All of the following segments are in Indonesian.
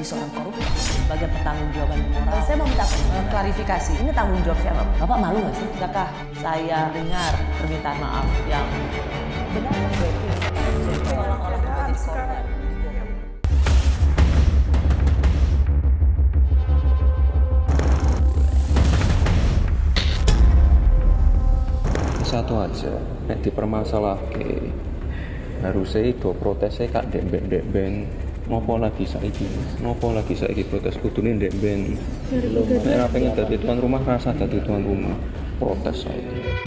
menjadi seorang koruptor sebagai pertanggung jawaban moral. Saya mau minta eh, klarifikasi, ini tanggung jawab siapa? Bapak malu nggak sih? Apakah saya dengar permintaan maaf yang benar? satu aja nek dipermasalah ke harusnya itu protesnya kak demben demben nopo lagi saiki nopo lagi saiki protes kudune ndek ben nek pengen dadi tuan rumah rasa dadi tuan rumah protes saiki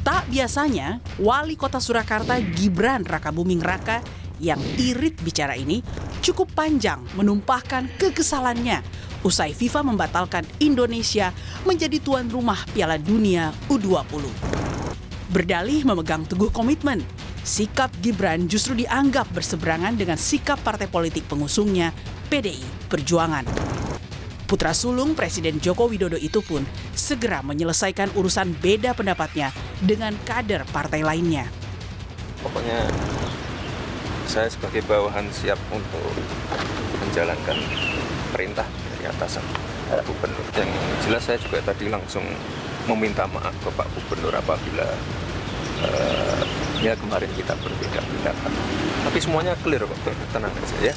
Tak biasanya, Wali Kota Surakarta Gibran Rakabuming Raka yang irit bicara ini cukup panjang menumpahkan kekesalannya usai FIFA membatalkan Indonesia menjadi tuan rumah Piala Dunia U20. Berdalih memegang teguh komitmen Sikap Gibran justru dianggap berseberangan dengan sikap partai politik pengusungnya, PDI Perjuangan. Putra sulung Presiden Joko Widodo itu pun segera menyelesaikan urusan beda pendapatnya dengan kader partai lainnya. Pokoknya saya sebagai bawahan siap untuk menjalankan perintah dari atasan Pak Gubernur. Yang jelas saya juga tadi langsung meminta maaf ke Pak Gubernur apabila uh, ya kemarin kita berbeda pendapat tapi semuanya clear kok tenang aja ya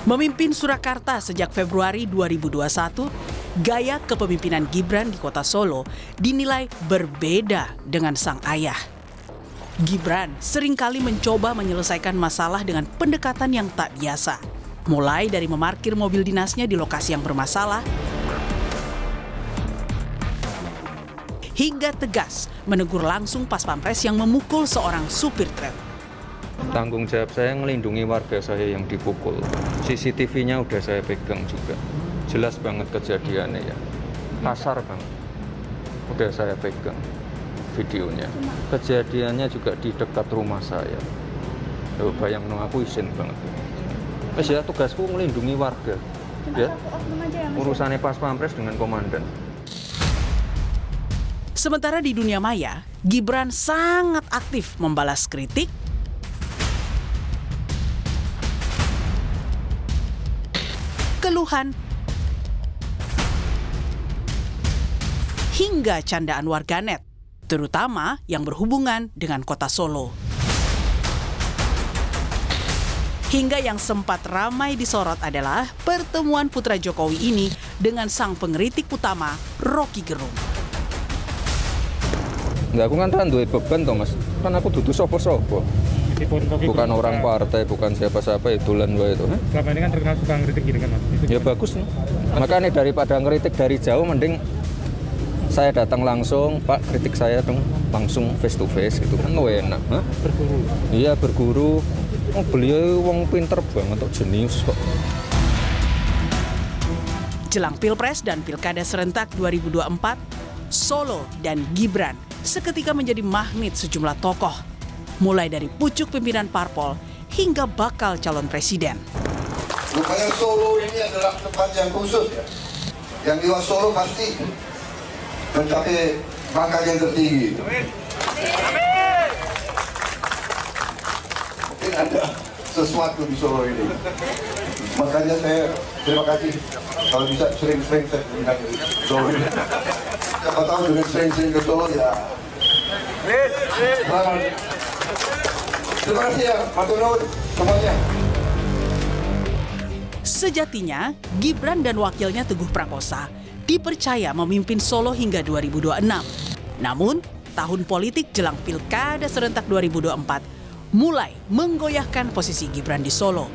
Memimpin Surakarta sejak Februari 2021, gaya kepemimpinan Gibran di kota Solo dinilai berbeda dengan sang ayah. Gibran seringkali mencoba menyelesaikan masalah dengan pendekatan yang tak biasa. Mulai dari memarkir mobil dinasnya di lokasi yang bermasalah, hingga tegas menegur langsung pas pampres yang memukul seorang supir truk. Tanggung jawab saya melindungi warga saya yang dipukul. CCTV-nya udah saya pegang juga. Jelas banget kejadiannya ya. Kasar banget. Udah saya pegang videonya. Kejadiannya juga di dekat rumah saya. Loh, bayang no aku izin banget. Mas ya tugasku melindungi warga. ya. ya Urusannya pas pampres dengan komandan. Sementara di dunia maya, Gibran sangat aktif membalas kritik, keluhan, hingga candaan warganet, terutama yang berhubungan dengan kota Solo. Hingga yang sempat ramai disorot adalah pertemuan putra Jokowi ini dengan sang pengeritik utama Rocky Gerung. Enggak, aku kan kan duit beban toh, Mas. Kan aku duduk sopo-sopo Bukan orang partai, bukan siapa-siapa ya dolan gue itu. Selama ini kan terkenal suka ngeritik gini kan, Mas. Itu ya bagus. No? Makanya daripada ngeritik dari jauh mending saya datang langsung, Pak kritik saya dong langsung face to face gitu kan lo enak. Hah? Berguru. Iya, berguru. Oh, beliau wong pinter banget kok jenius kok. Jelang Pilpres dan Pilkada serentak 2024, Solo dan Gibran seketika menjadi magnet sejumlah tokoh, mulai dari pucuk pimpinan parpol hingga bakal calon presiden. Rupanya Solo ini adalah tempat yang khusus ya. Yang di Solo pasti mencapai pangkat yang tertinggi. Amin. Amin. Mungkin ada sesuatu di Solo ini. Makanya saya terima kasih kalau bisa sering-sering saya mengingat Solo Solo siapa tahu dengan sering-sering Solo ya Selamat. terima kasih ya Pak Nuhun semuanya Sejatinya, Gibran dan wakilnya Teguh Prakosa dipercaya memimpin Solo hingga 2026. Namun, tahun politik jelang Pilkada serentak 2024 mulai menggoyahkan posisi Gibran di Solo.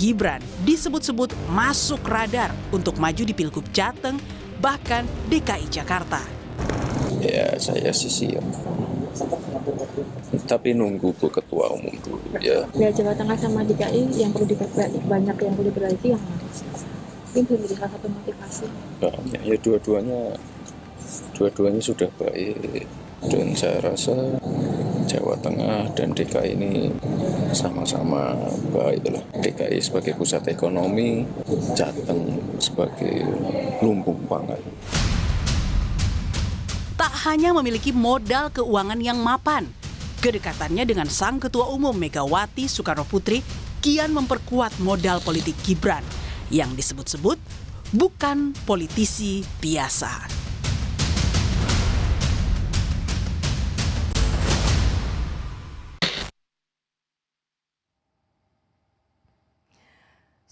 Gibran disebut-sebut masuk radar untuk maju di Pilgub Jateng bahkan DKI Jakarta. Ya, saya sih siap. Tapi nunggu ke ketua umum dulu ya. Ya, Jawa Tengah sama DKI yang perlu diperbaiki, banyak yang perlu diperbaiki yang mana? Ini menjadi salah satu motivasi. Banyak, ya dua-duanya dua-duanya sudah baik dan saya rasa Jawa Tengah dan DKI ini sama-sama baik lah. DKI sebagai pusat ekonomi, Jateng sebagai lumbung pangan. Tak hanya memiliki modal keuangan yang mapan, kedekatannya dengan sang ketua umum Megawati Soekarno Putri kian memperkuat modal politik Gibran yang disebut-sebut bukan politisi biasa.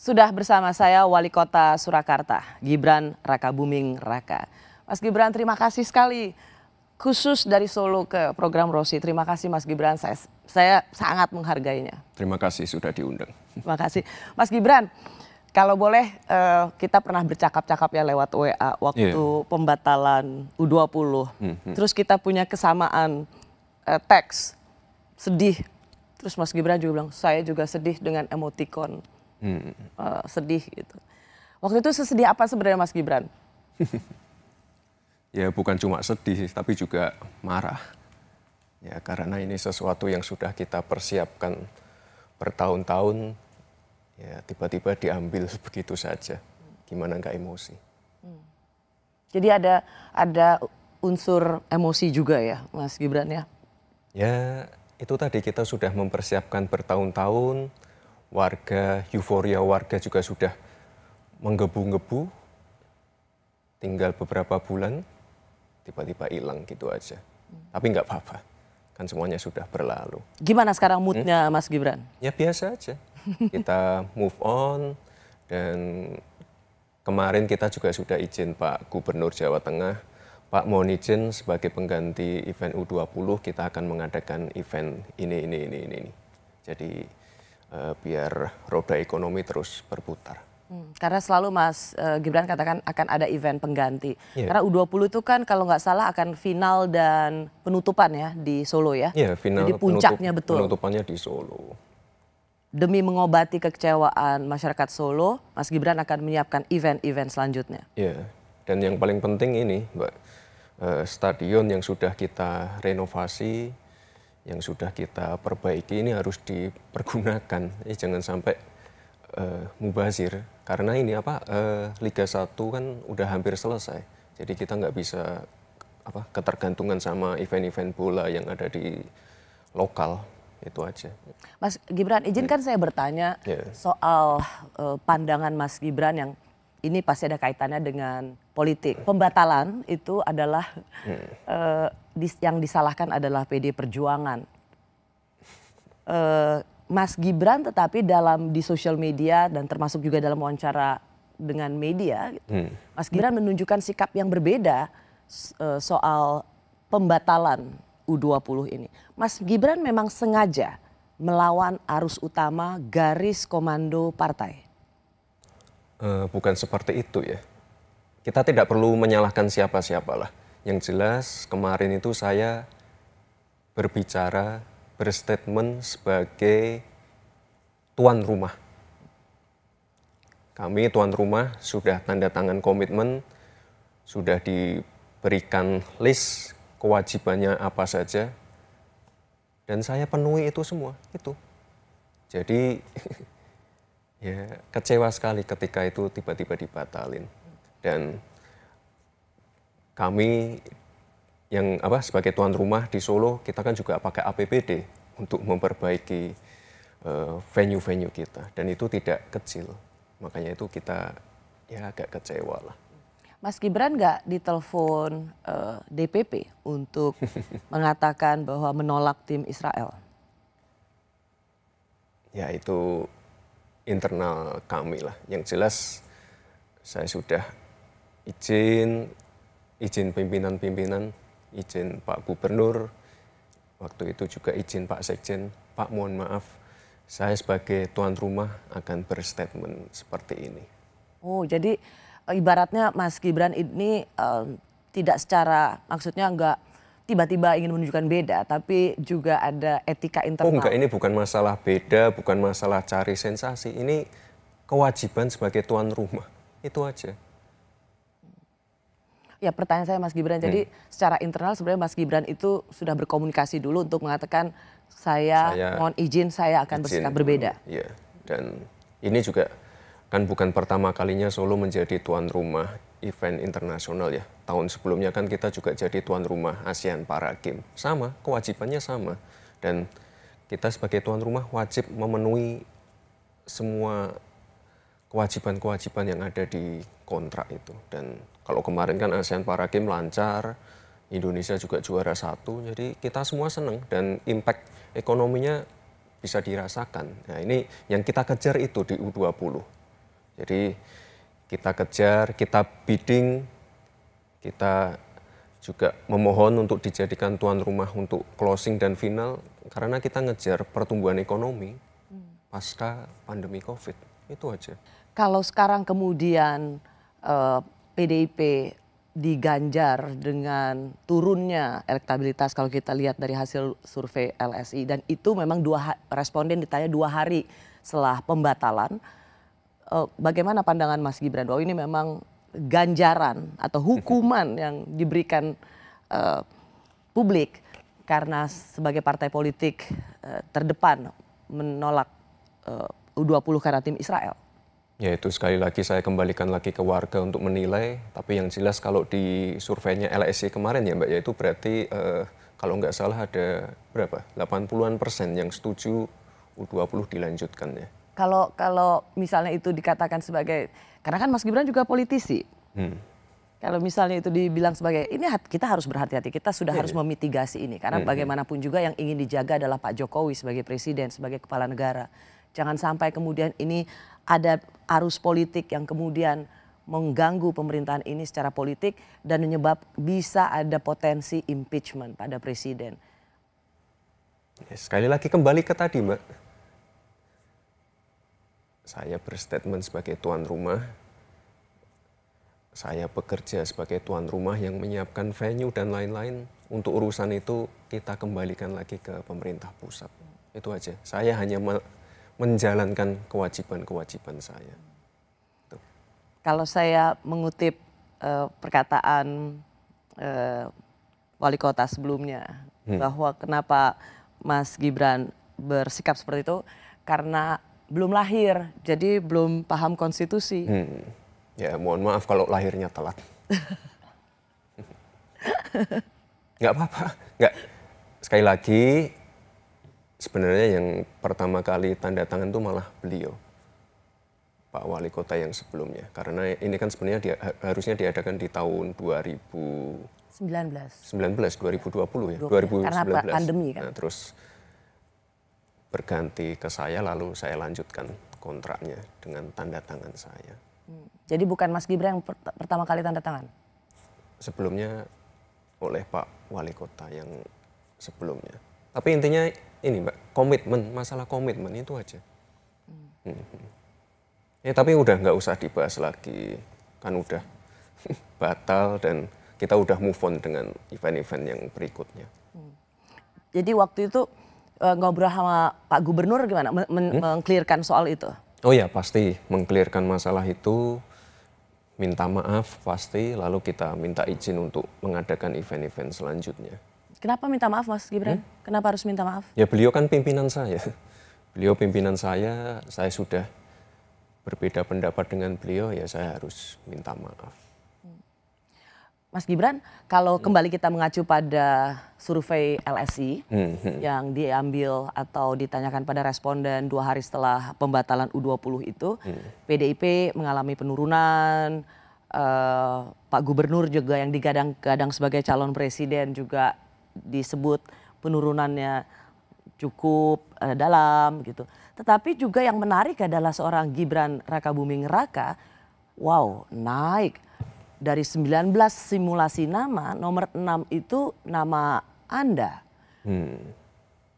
Sudah bersama saya Wali Kota Surakarta, Gibran Raka Buming Raka. Mas Gibran terima kasih sekali khusus dari Solo ke program Rosi. Terima kasih Mas Gibran, saya, saya sangat menghargainya. Terima kasih sudah diundang. Terima kasih. Mas Gibran, kalau boleh uh, kita pernah bercakap-cakap ya lewat WA waktu yeah. pembatalan U20. Mm -hmm. Terus kita punya kesamaan uh, teks, sedih. Terus Mas Gibran juga bilang, saya juga sedih dengan emotikon hmm. uh, sedih gitu. Waktu itu sesedih apa sebenarnya Mas Gibran? ya bukan cuma sedih tapi juga marah. Ya karena ini sesuatu yang sudah kita persiapkan bertahun-tahun ya tiba-tiba diambil begitu saja. Gimana nggak emosi? Hmm. Jadi ada ada unsur emosi juga ya Mas Gibran ya? Ya itu tadi kita sudah mempersiapkan bertahun-tahun warga, euforia warga juga sudah menggebu-gebu, tinggal beberapa bulan, tiba-tiba hilang gitu aja. Hmm. Tapi nggak apa-apa, kan semuanya sudah berlalu. Gimana sekarang hmm? moodnya hmm? Mas Gibran? Ya biasa aja, kita move on dan kemarin kita juga sudah izin Pak Gubernur Jawa Tengah, Pak mohon izin sebagai pengganti event U20 kita akan mengadakan event ini, ini, ini, ini. ini. Jadi Eh, biar roda ekonomi terus berputar. Hmm, karena selalu Mas eh, Gibran katakan akan ada event pengganti. Yeah. Karena U20 itu kan kalau nggak salah akan final dan penutupan ya di Solo ya. yeah, final Jadi puncaknya penutup, betul. Penutupannya di Solo. Demi mengobati kekecewaan masyarakat Solo, Mas Gibran akan menyiapkan event-event selanjutnya. Iya. Yeah. Dan yang paling penting ini, Mbak, eh, stadion yang sudah kita renovasi yang sudah kita perbaiki ini harus dipergunakan. Eh, jangan sampai uh, mubazir karena ini apa uh, Liga 1 kan udah hampir selesai. Jadi kita nggak bisa apa ketergantungan sama event-event bola yang ada di lokal itu aja. Mas Gibran, izinkan hmm. saya bertanya yeah. soal uh, pandangan Mas Gibran yang ini pasti ada kaitannya dengan politik. Pembatalan itu adalah hmm. uh, yang disalahkan adalah PD Perjuangan. Uh, Mas Gibran tetapi dalam di sosial media dan termasuk juga dalam wawancara dengan media, gitu, hmm. Mas Gibran menunjukkan sikap yang berbeda eh, soal pembatalan U20 ini. Mas Gibran memang sengaja melawan arus utama garis komando partai. Eh, bukan seperti itu ya. Kita tidak perlu menyalahkan siapa-siapalah. Yang jelas kemarin itu saya berbicara, berstatement sebagai tuan rumah. Kami tuan rumah sudah tanda tangan komitmen, sudah diberikan list kewajibannya apa saja, dan saya penuhi itu semua, itu. Jadi Ya, kecewa sekali ketika itu tiba-tiba dibatalin. Dan kami yang apa sebagai tuan rumah di Solo kita kan juga pakai APBD untuk memperbaiki eh, venue-venue uh, kita dan itu tidak kecil makanya itu kita ya agak kecewa lah. Mas Gibran nggak ditelepon uh, eh, DPP untuk mengatakan bahwa menolak tim Israel? Ya itu internal kami lah. Yang jelas saya sudah izin, izin pimpinan-pimpinan, izin Pak Gubernur, waktu itu juga izin Pak Sekjen, Pak mohon maaf, saya sebagai tuan rumah akan berstatement seperti ini. Oh, jadi eh, ibaratnya Mas Gibran ini uh, tidak secara maksudnya enggak tiba-tiba ingin menunjukkan beda, tapi juga ada etika oh, internal. Oh enggak, ini bukan masalah beda, bukan masalah cari sensasi. Ini kewajiban sebagai tuan rumah. Itu aja. Ya pertanyaan saya Mas Gibran, hmm. jadi secara internal sebenarnya Mas Gibran itu sudah berkomunikasi dulu untuk mengatakan saya, saya mohon izin saya akan izin, bersikap berbeda. Hmm, iya, dan ini juga kan bukan pertama kalinya Solo menjadi tuan rumah event internasional ya. Tahun sebelumnya kan kita juga jadi tuan rumah ASEAN Para Games. Sama, kewajibannya sama. Dan kita sebagai tuan rumah wajib memenuhi semua kewajiban-kewajiban yang ada di kontrak itu. Dan kalau kemarin kan ASEAN Para Games lancar, Indonesia juga juara satu, jadi kita semua senang dan impact ekonominya bisa dirasakan. Nah ini yang kita kejar itu di U20. Jadi kita kejar, kita bidding, kita juga memohon untuk dijadikan tuan rumah untuk closing dan final karena kita ngejar pertumbuhan ekonomi pasca pandemi COVID. Itu aja. Kalau sekarang kemudian eh, PDIP diganjar dengan turunnya elektabilitas kalau kita lihat dari hasil survei LSI dan itu memang dua responden ditanya dua hari setelah pembatalan uh, bagaimana pandangan Mas Gibran bahwa ini memang ganjaran atau hukuman yang diberikan uh, publik karena sebagai partai politik uh, terdepan menolak U20 karena tim Israel. Ya itu sekali lagi saya kembalikan lagi ke warga untuk menilai, tapi yang jelas kalau di surveinya LSI kemarin ya Mbak, ya itu berarti eh, kalau nggak salah ada berapa? 80-an persen yang setuju U20 dilanjutkan ya kalau kalau misalnya itu dikatakan sebagai karena kan Mas Gibran juga politisi. Hmm. Kalau misalnya itu dibilang sebagai ini kita harus berhati-hati, kita sudah yeah. harus iya. memitigasi ini karena yeah. Iya. bagaimanapun juga yang ingin dijaga adalah Pak Jokowi sebagai presiden, sebagai kepala negara. Jangan sampai kemudian ini ada arus politik yang kemudian mengganggu pemerintahan ini secara politik dan menyebab bisa ada potensi impeachment pada presiden. Sekali lagi kembali ke tadi, Mbak saya berstatement sebagai tuan rumah. Saya bekerja sebagai tuan rumah yang menyiapkan venue dan lain-lain. Untuk urusan itu kita kembalikan lagi ke pemerintah pusat. Itu aja. Saya hanya menjalankan kewajiban-kewajiban saya. Tuh. Kalau saya mengutip uh, perkataan uh, wali kota sebelumnya hmm. bahwa kenapa Mas Gibran bersikap seperti itu karena belum lahir, jadi belum paham konstitusi. Hmm. Ya mohon maaf kalau lahirnya telat. nggak apa-apa, nggak. Sekali lagi, sebenarnya yang pertama kali tanda tangan itu malah beliau. Pak Wali Kota yang sebelumnya. Karena ini kan sebenarnya dia, harusnya diadakan di tahun 2019. 19 2020 ya. 20, 2019. Karena pandemi kan. Nah, terus berganti ke saya lalu saya lanjutkan kontraknya dengan tanda tangan saya. Hmm. Jadi bukan Mas Gibran yang pertama kali tanda tangan? Sebelumnya oleh Pak Wali Kota yang sebelumnya. Tapi intinya ini Mbak, komitmen, masalah komitmen itu aja. Hmm. Hmm. hmm. Ya tapi udah nggak usah dibahas lagi, kan udah batal dan kita udah move on dengan event-event yang berikutnya. Hmm. Jadi waktu itu uh, ngobrol sama Pak Gubernur gimana men hmm? mengklirkan soal itu? Oh ya pasti mengklirkan masalah itu minta maaf pasti lalu kita minta izin untuk mengadakan event-event selanjutnya. Kenapa minta maaf Mas Gibran? Hmm? Kenapa harus minta maaf? Ya beliau kan pimpinan saya. Beliau pimpinan saya, saya sudah berbeda pendapat dengan beliau ya saya harus minta maaf. Mas Gibran, kalau hmm. kembali kita mengacu pada survei LSI hmm. yang diambil atau ditanyakan pada responden dua hari setelah pembatalan U20 itu, hmm. PDIP mengalami penurunan, uh, Pak Gubernur juga yang digadang-gadang sebagai calon presiden juga disebut penurunannya cukup uh, dalam gitu. Tetapi juga yang menarik adalah seorang Gibran Raka Buming Raka, wow naik dari 19 simulasi nama, nomor 6 itu nama Anda. Hmm.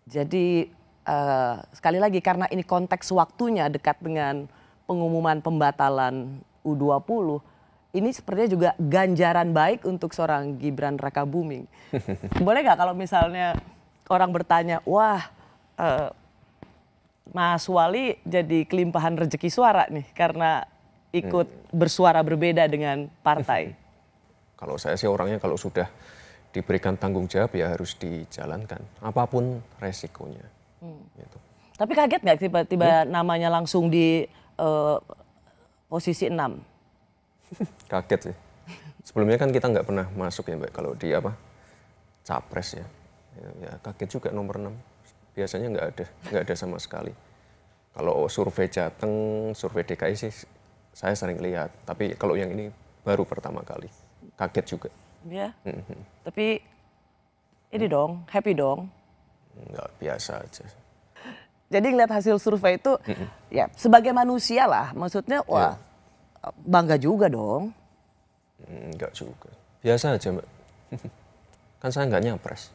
Jadi uh, sekali lagi karena ini konteks waktunya dekat dengan pengumuman pembatalan U20, ini sepertinya juga ganjaran baik untuk seorang Gibran Raka Buming. Boleh nggak kalau misalnya orang bertanya, wah uh, Mas Wali jadi kelimpahan rezeki suara nih karena ikut hmm. bersuara berbeda dengan partai? Kalau saya sih orangnya kalau sudah diberikan tanggung jawab ya harus dijalankan, apapun resikonya. Hmm. Gitu. Tapi kaget nggak tiba-tiba hmm? namanya langsung di uh, posisi 6? kaget sih. Sebelumnya kan kita nggak pernah masuk ya Mbak kalau di apa capres ya. Ya, ya kaget juga nomor 6. Biasanya nggak ada, nggak ada sama sekali. Kalau survei Jateng, survei DKI sih saya sering lihat, tapi kalau yang ini baru pertama kali. Kaget juga. Iya. Mm -hmm. Tapi ini dong, happy dong. Enggak, biasa aja. Jadi ngeliat hasil survei itu mm -hmm. ya sebagai manusia lah, maksudnya iya. wah bangga juga dong. Enggak mm, juga. Biasa aja, Mbak. kan saya nggak nyapres.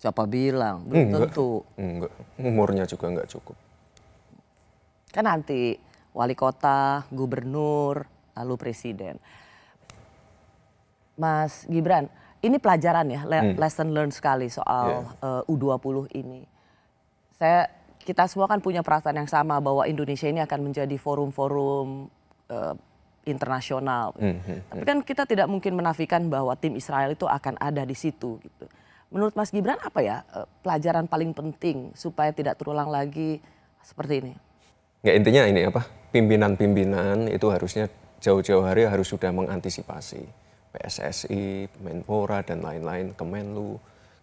Siapa bilang? Belum enggak, tentu. Enggak, umurnya juga nggak cukup. Kan nanti wali kota, gubernur, lalu presiden. Mas Gibran, ini pelajaran ya, le hmm. lesson learned sekali soal yeah. uh, U20 ini. Saya kita semua kan punya perasaan yang sama bahwa Indonesia ini akan menjadi forum-forum uh, internasional. Hmm, hmm, hmm, Tapi kan kita tidak mungkin menafikan bahwa tim Israel itu akan ada di situ gitu. Menurut Mas Gibran apa ya uh, pelajaran paling penting supaya tidak terulang lagi seperti ini? nggak ya, intinya ini apa pimpinan-pimpinan itu harusnya jauh-jauh hari harus sudah mengantisipasi PSSI, Menpora dan lain-lain, Kemenlu.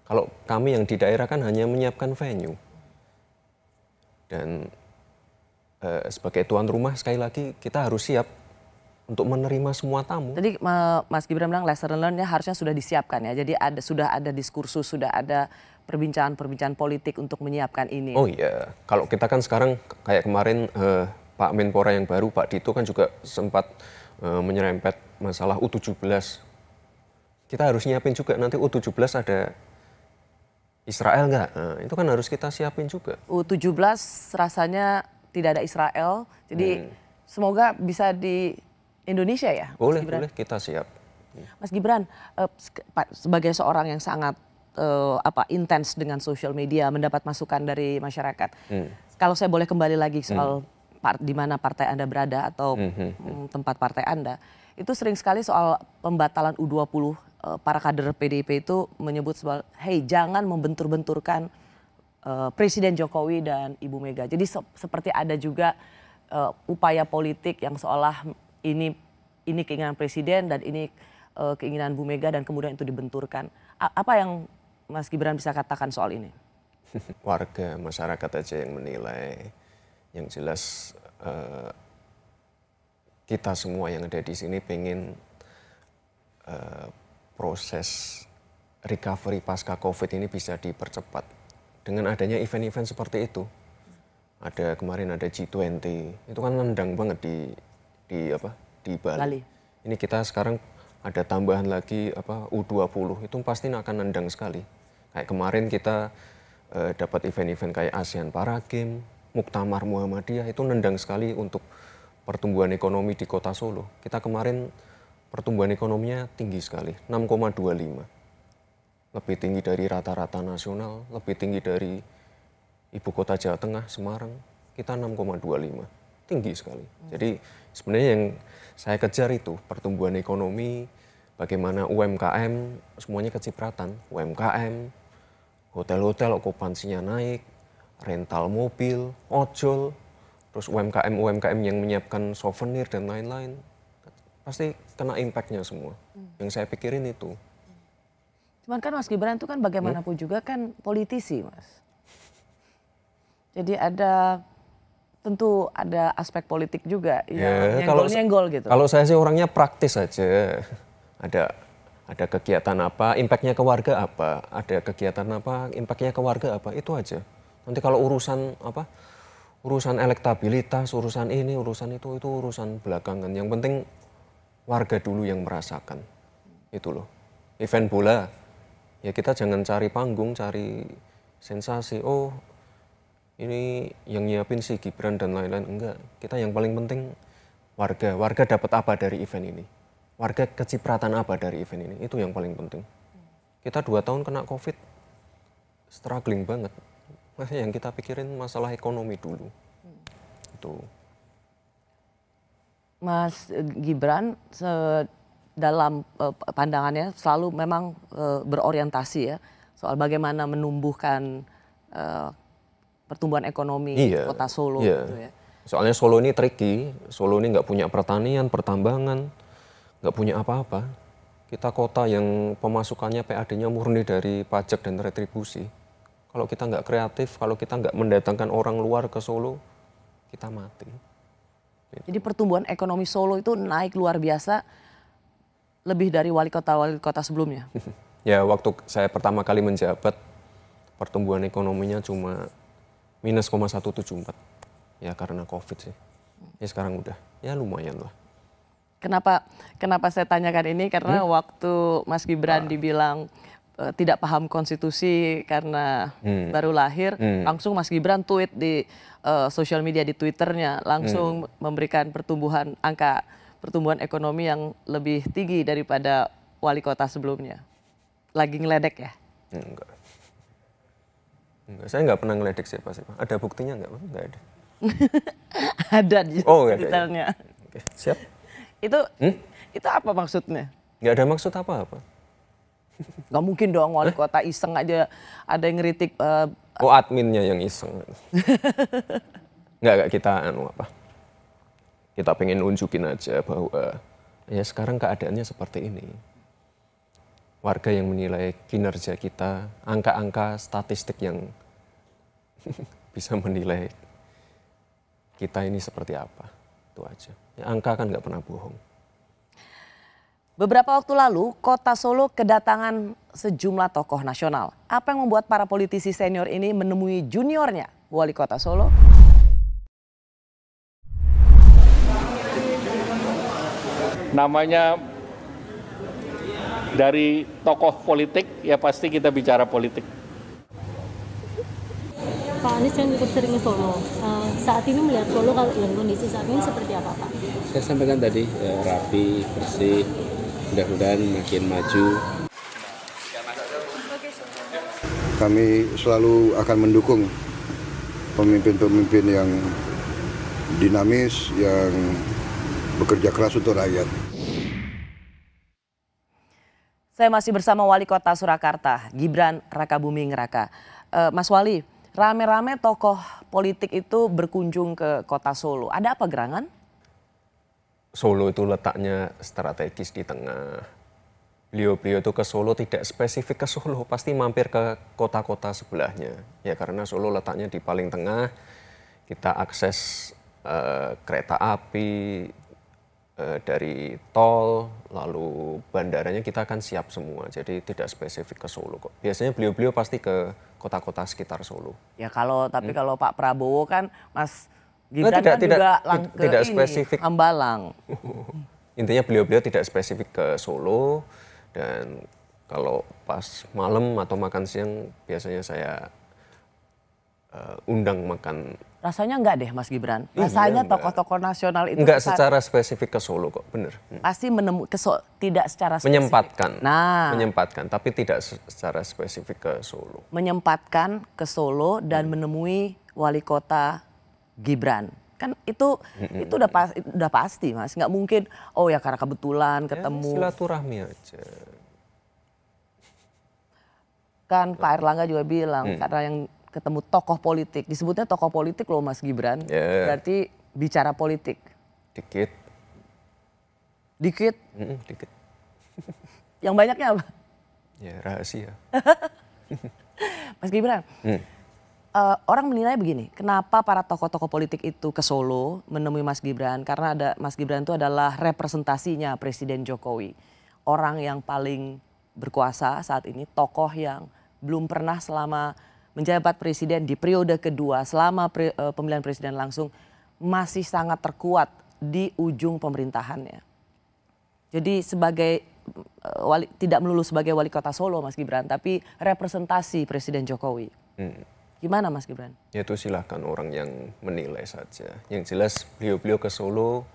Kalau kami yang di daerah kan hanya menyiapkan venue dan e, sebagai tuan rumah sekali lagi kita harus siap untuk menerima semua tamu. Jadi eh, Mas Gibran bilang lesson learn-nya harusnya sudah disiapkan ya. Jadi ada sudah ada diskursus, sudah ada perbincangan-perbincangan politik untuk menyiapkan ini? Oh iya, kalau kita kan sekarang kayak kemarin eh, Pak Menpora yang baru, Pak Dito kan juga sempat eh, menyerempet masalah U17. Kita harus nyiapin juga nanti U17 ada Israel nggak? Nah, itu kan harus kita siapin juga. U17 rasanya tidak ada Israel, jadi hmm. semoga bisa di Indonesia ya? Boleh, boleh kita siap. Mas Gibran, eh, sebagai seorang yang sangat uh, apa intens dengan social media, mendapat masukan dari masyarakat. Hmm. Kalau saya boleh kembali lagi soal hmm. part, di mana partai Anda berada atau hmm. hmm, hmm. hmm tempat partai Anda, itu sering sekali soal pembatalan U20 uh, eh, para kader PDIP itu menyebut soal hey jangan membentur-benturkan uh, Presiden Jokowi dan Ibu Mega. Jadi se seperti ada juga uh, upaya politik yang seolah ini ini keinginan presiden dan ini keinginan Bu Mega dan kemudian itu dibenturkan. A apa yang Mas Gibran bisa katakan soal ini? Warga, masyarakat aja yang menilai. Yang jelas uh, kita semua yang ada di sini pengen uh, proses recovery pasca COVID ini bisa dipercepat. Dengan adanya event-event seperti itu, ada kemarin ada G20, itu kan nendang banget di di apa di Bali. Bali. Ini kita sekarang ada tambahan lagi apa U20 itu pasti akan nendang sekali. Kayak kemarin kita uh, dapat event-event kayak ASEAN Para Game, Muktamar Muhammadiyah itu nendang sekali untuk pertumbuhan ekonomi di kota Solo. Kita kemarin pertumbuhan ekonominya tinggi sekali, 6,25. Lebih tinggi dari rata-rata nasional, lebih tinggi dari ibu kota Jawa Tengah, Semarang. Kita 6,25. Tinggi sekali. Jadi sebenarnya yang saya kejar itu pertumbuhan ekonomi bagaimana UMKM semuanya kecipratan, UMKM, hotel-hotel okupansinya naik, rental mobil, ojol, terus UMKM UMKM yang menyiapkan souvenir dan lain-lain pasti kena impactnya semua. Hmm. Yang saya pikirin itu. Hmm. Cuman kan Mas Gibran itu kan bagaimanapun hmm? juga kan politisi, Mas. Jadi ada tentu ada aspek politik juga ya, ya nyenggol gitu. Kalau saya sih orangnya praktis aja ada ada kegiatan apa, impactnya ke warga apa, ada kegiatan apa, impactnya ke warga apa, itu aja. Nanti kalau urusan apa, urusan elektabilitas, urusan ini, urusan itu, itu urusan belakangan. Yang penting warga dulu yang merasakan, itu loh. Event bola, ya kita jangan cari panggung, cari sensasi. Oh, ini yang nyiapin si Gibran dan lain-lain enggak. Kita yang paling penting warga, warga dapat apa dari event ini? warga kecipratan apa dari event ini itu yang paling penting kita dua tahun kena covid struggling banget masih yang kita pikirin masalah ekonomi dulu hmm. itu Mas eh, Gibran dalam eh, pandangannya selalu memang eh, berorientasi ya soal bagaimana menumbuhkan pertumbuhan ekonomi iya, kota Solo iya. gitu ya. Soalnya Solo ini tricky, Solo ini nggak punya pertanian, pertambangan, nggak punya apa-apa. Kita kota yang pemasukannya PAD-nya murni dari pajak dan retribusi. Kalau kita nggak kreatif, kalau kita nggak mendatangkan orang luar ke Solo, kita mati. Jadi pertumbuhan ekonomi Solo itu naik luar biasa lebih dari wali kota-wali kota sebelumnya? ya waktu saya pertama kali menjabat, pertumbuhan ekonominya cuma minus 0,174 ya karena covid sih ya sekarang udah ya lumayan lah Kenapa kenapa saya tanyakan ini karena hmm? waktu Mas Gibran ah. dibilang uh, tidak paham konstitusi karena hmm. baru lahir, hmm. langsung Mas Gibran tweet di uh, eh, sosial media di Twitternya langsung hmm. memberikan pertumbuhan angka pertumbuhan ekonomi yang lebih tinggi daripada wali kota sebelumnya. Lagi ngeledek ya? ya enggak. Enggak, saya enggak pernah ngeledek siapa sih. Ada buktinya nggak? Enggak ada. ada di oh, ya, ya. Oke, siap. Itu hmm? itu apa maksudnya? Nggak ada maksud apa-apa. Nggak mungkin dong wali eh? kota iseng aja ada yang ngeritik. Uh, oh adminnya yang iseng. gak, nggak kita anu apa. Kita pengen nunjukin aja bahwa ya sekarang keadaannya seperti ini. Warga yang menilai kinerja kita, angka-angka statistik yang bisa menilai kita ini seperti apa. Itu aja. Ya, angka kan nggak pernah bohong. Beberapa waktu lalu, kota Solo kedatangan sejumlah tokoh nasional. Apa yang membuat para politisi senior ini menemui juniornya, wali kota Solo? Namanya dari tokoh politik, ya pasti kita bicara politik Pak Anies kan cukup sering ke Solo. Uh, eh, saat ini melihat Solo kalau dalam kondisi saat ini seperti apa Pak? Saya sampaikan tadi ya, rapi, bersih, mudah-mudahan makin maju. Kami selalu akan mendukung pemimpin-pemimpin yang dinamis, yang bekerja keras untuk rakyat. Saya masih bersama Wali Kota Surakarta, Gibran Rakabuming Raka. Eh, Mas Wali, Rame-rame tokoh politik itu berkunjung ke kota Solo. Ada apa gerangan? Solo itu letaknya strategis di tengah. Beliau-beliau itu ke Solo tidak spesifik ke Solo, pasti mampir ke kota-kota sebelahnya. Ya karena Solo letaknya di paling tengah, kita akses uh, kereta api, eh, dari tol, lalu bandaranya kita akan siap semua. Jadi tidak spesifik ke Solo kok. Biasanya beliau-beliau pasti ke kota-kota sekitar Solo. Ya kalau tapi hmm. kalau Pak Prabowo kan Mas nah, Gibran tidak, kan tidak, juga lang tidak, tidak ini, spesifik. Ambalang. Intinya beliau-beliau tidak spesifik ke Solo dan kalau pas malam atau makan siang biasanya saya uh, undang makan. Rasanya enggak deh Mas Gibran. Iya, Rasanya tokoh-tokoh nasional itu enggak kan secara spesifik ke Solo kok, bener. Hmm. Pasti menemu ke so, tidak secara spesifik. menyempatkan. Nah, menyempatkan, tapi tidak secara spesifik ke Solo. Menyempatkan ke Solo dan hmm. menemui wali kota Gibran kan itu hmm itu udah pas, udah pasti mas nggak mungkin oh ya karena kebetulan ya, ketemu ya, silaturahmi aja kan Pak Erlangga juga bilang hmm. karena yang ketemu tokoh politik. Disebutnya tokoh politik loh Mas Gibran. Yeah. Berarti bicara politik. Dikit. Dikit? Mm, dikit. Yang banyaknya apa? Ya rahasia. Mas Gibran, hmm. uh, orang menilai begini, kenapa para tokoh-tokoh politik itu ke Solo menemui Mas Gibran? Karena ada Mas Gibran itu adalah representasinya Presiden Jokowi. Orang yang paling berkuasa saat ini, tokoh yang belum pernah selama menjabat presiden di periode kedua selama eh, pemilihan presiden langsung masih sangat terkuat di ujung pemerintahannya. Jadi sebagai eh, wali, tidak melulu sebagai wali kota Solo Mas Gibran, tapi representasi Presiden Jokowi. Hmm. Gimana Mas Gibran? Ya itu silahkan orang yang menilai saja. Yang jelas beliau-beliau ke Solo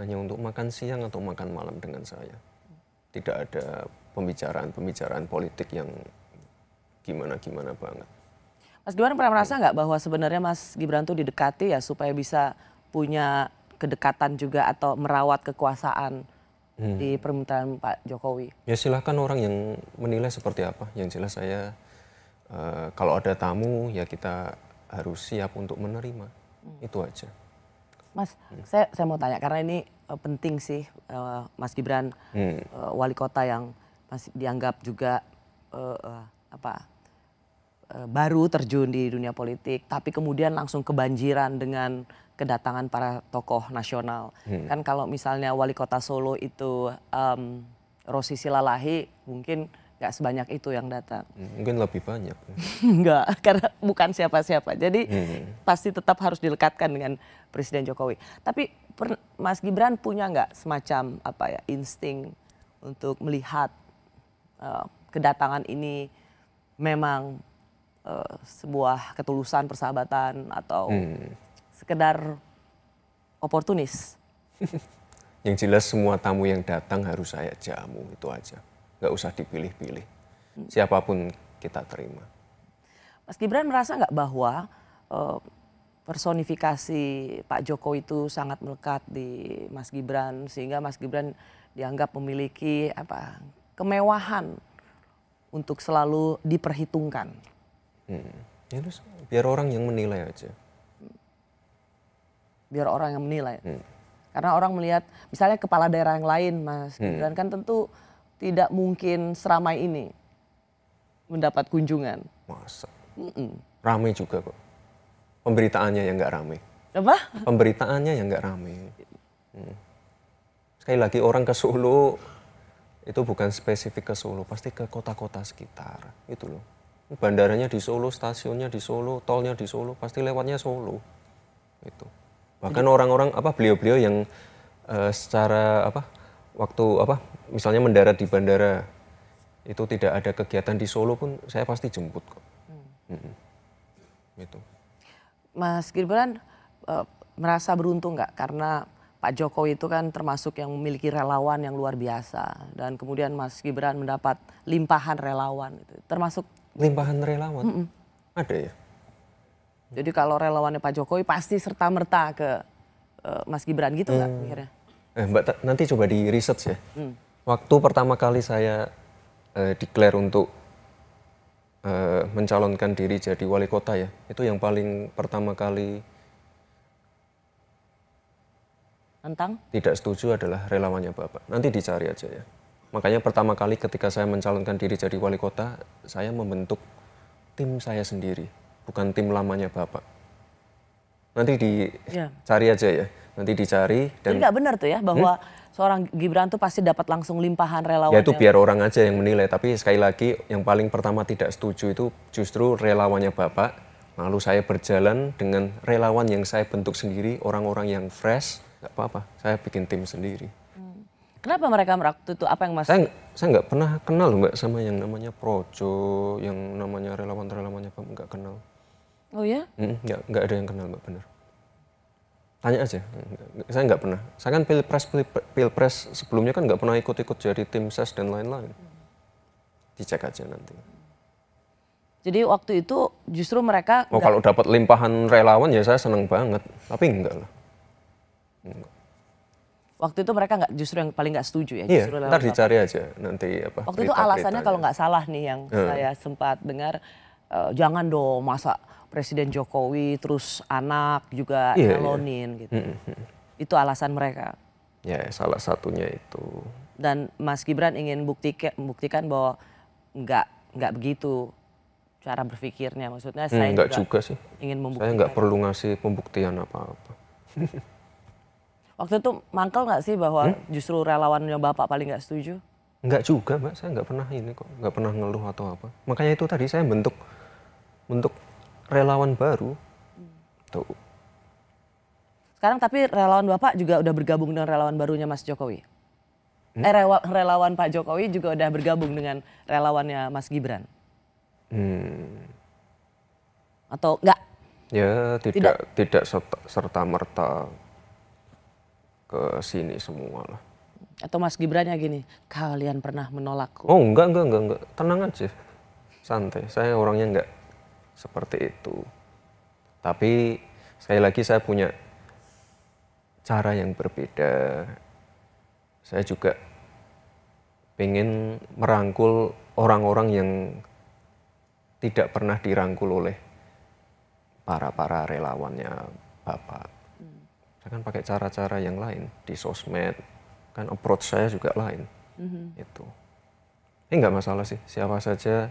hanya untuk makan siang atau makan malam dengan saya. Tidak ada pembicaraan-pembicaraan politik yang gimana-gimana banget. Mas Gibran pernah merasa nggak bahwa sebenarnya Mas Gibran tuh didekati ya supaya bisa punya kedekatan juga atau merawat kekuasaan hmm. di permintaan Pak Jokowi? Ya silahkan orang yang menilai seperti apa. Yang jelas saya uh, kalau ada tamu ya kita harus siap untuk menerima. Hmm. Itu aja. Mas, hmm. saya saya mau tanya karena ini uh, penting sih uh, Mas Gibran hmm. uh, wali kota yang masih dianggap juga uh, uh, apa Eh, baru terjun di dunia politik, tapi kemudian langsung kebanjiran dengan kedatangan para tokoh nasional. Hmm. Kan kalau misalnya wali kota Solo itu um, Rosi Silalahi, mungkin nggak sebanyak itu yang datang. Hmm, mungkin lebih banyak. Enggak, karena bukan siapa-siapa. Jadi hmm. pasti tetap harus dilekatkan dengan Presiden Jokowi. Tapi per, Mas Gibran punya nggak semacam apa ya insting untuk melihat uh, kedatangan ini memang Eh, sebuah ketulusan persahabatan atau hmm. sekedar oportunis. yang jelas semua tamu yang datang harus saya jamu itu aja, nggak usah dipilih-pilih. Hmm. Siapapun kita terima. Mas Gibran merasa nggak bahwa uh, personifikasi Pak Joko itu sangat melekat di Mas Gibran sehingga Mas Gibran dianggap memiliki apa kemewahan untuk selalu diperhitungkan. Hmm. Ya terus biar orang yang menilai aja. Biar orang yang menilai. Hmm. Karena orang melihat misalnya kepala daerah yang lain Mas gitu hmm. Gibran kan tentu tidak mungkin seramai ini mendapat kunjungan. Masa? Mm -mm. Ramai juga kok. Pemberitaannya yang nggak ramai. Apa? Pemberitaannya yang nggak ramai. Hmm. Sekali lagi orang ke Solo itu bukan spesifik ke Solo, pasti ke kota-kota sekitar. Itu loh bandaranya di Solo stasiunnya di Solo tolnya di Solo pasti lewatnya Solo itu bahkan orang-orang apa beliau-beliau yang uh, secara apa waktu apa misalnya mendarat di bandara itu tidak ada kegiatan di Solo pun saya pasti jemput kok hmm. Hmm. itu Mas Gibran uh, eh, merasa beruntung nggak karena Pak Jokowi itu kan termasuk yang memiliki relawan yang luar biasa dan kemudian Mas Gibran mendapat limpahan relawan itu termasuk limpahan relawan? Mm -mm. Ada ya? Jadi kalau relawannya Pak Jokowi pasti serta-merta ke uh, Mas Gibran gitu nggak mm. akhirnya Eh, Mbak, nanti coba di research ya. mm. Waktu pertama kali saya uh, declare untuk uh, mencalonkan diri jadi wali kota ya, itu yang paling pertama kali tentang tidak setuju adalah relawannya Bapak. Nanti dicari aja ya. Makanya pertama kali ketika saya mencalonkan diri jadi wali kota, saya membentuk tim saya sendiri, bukan tim lamanya Bapak. Nanti dicari ya. aja ya, nanti dicari. Dan nggak benar tuh ya bahwa hmm? seorang Gibran tuh pasti dapat langsung limpahan relawan. Ya itu biar orang aja yang menilai, tapi sekali lagi yang paling pertama tidak setuju itu justru relawannya Bapak. Lalu saya berjalan dengan relawan yang saya bentuk sendiri, orang-orang yang fresh, nggak apa-apa, saya bikin tim sendiri. Kenapa mereka merakut itu? Apa yang mas? Saya, nggak pernah kenal mbak sama yang namanya projo, yang namanya relawan-relawannya pak nggak kenal. Oh ya? nggak nggak ada yang kenal mbak benar. Tanya aja, saya nggak pernah. Saya kan pilpres pilpres sebelumnya kan nggak pernah ikut-ikut jadi tim ses dan lain-lain. Dicek aja nanti. Jadi waktu itu justru mereka. Oh enggak... kalau dapat limpahan relawan ya saya seneng banget, tapi enggak lah. Enggak. Waktu itu mereka nggak justru yang paling nggak setuju ya. Iya. Justru ntar dicari aja nanti apa. Waktu berita, itu alasannya kalau ya. nggak salah nih yang hmm. saya sempat dengar uh, jangan dong masa Presiden Jokowi terus anak juga yeah, iya. nyalonin yeah. gitu. -hmm. Itu alasan mereka. Ya yeah, salah satunya itu. Dan Mas Gibran ingin buktikan, buktikan bahwa nggak nggak begitu cara berpikirnya maksudnya saya hmm, enggak juga, juga sih ingin membuktikan saya nggak perlu ngasih pembuktian apa-apa Waktu itu mangkel nggak sih bahwa hmm? justru relawannya bapak paling nggak setuju? Nggak juga mbak, saya nggak pernah ini kok, nggak pernah ngeluh atau apa. Makanya itu tadi saya bentuk bentuk relawan baru. Hmm. Tuh. Sekarang tapi relawan bapak juga udah bergabung dengan relawan barunya Mas Jokowi. Hmm? Eh, relawan Pak Jokowi juga udah bergabung dengan relawannya Mas Gibran. Hmm. Atau enggak? Ya tidak tidak, tidak serta merta ke sini semua lah. Atau Mas Gibran ya gini, kalian pernah menolak Oh enggak, enggak, enggak, enggak. Tenang aja, santai. Saya orangnya enggak seperti itu. Tapi sekali lagi saya punya cara yang berbeda. Saya juga pengen merangkul orang-orang yang tidak pernah dirangkul oleh para-para relawannya Bapak saya kan pakai cara-cara yang lain di sosmed kan approach saya juga lain mm-hmm. itu ini nggak masalah sih siapa saja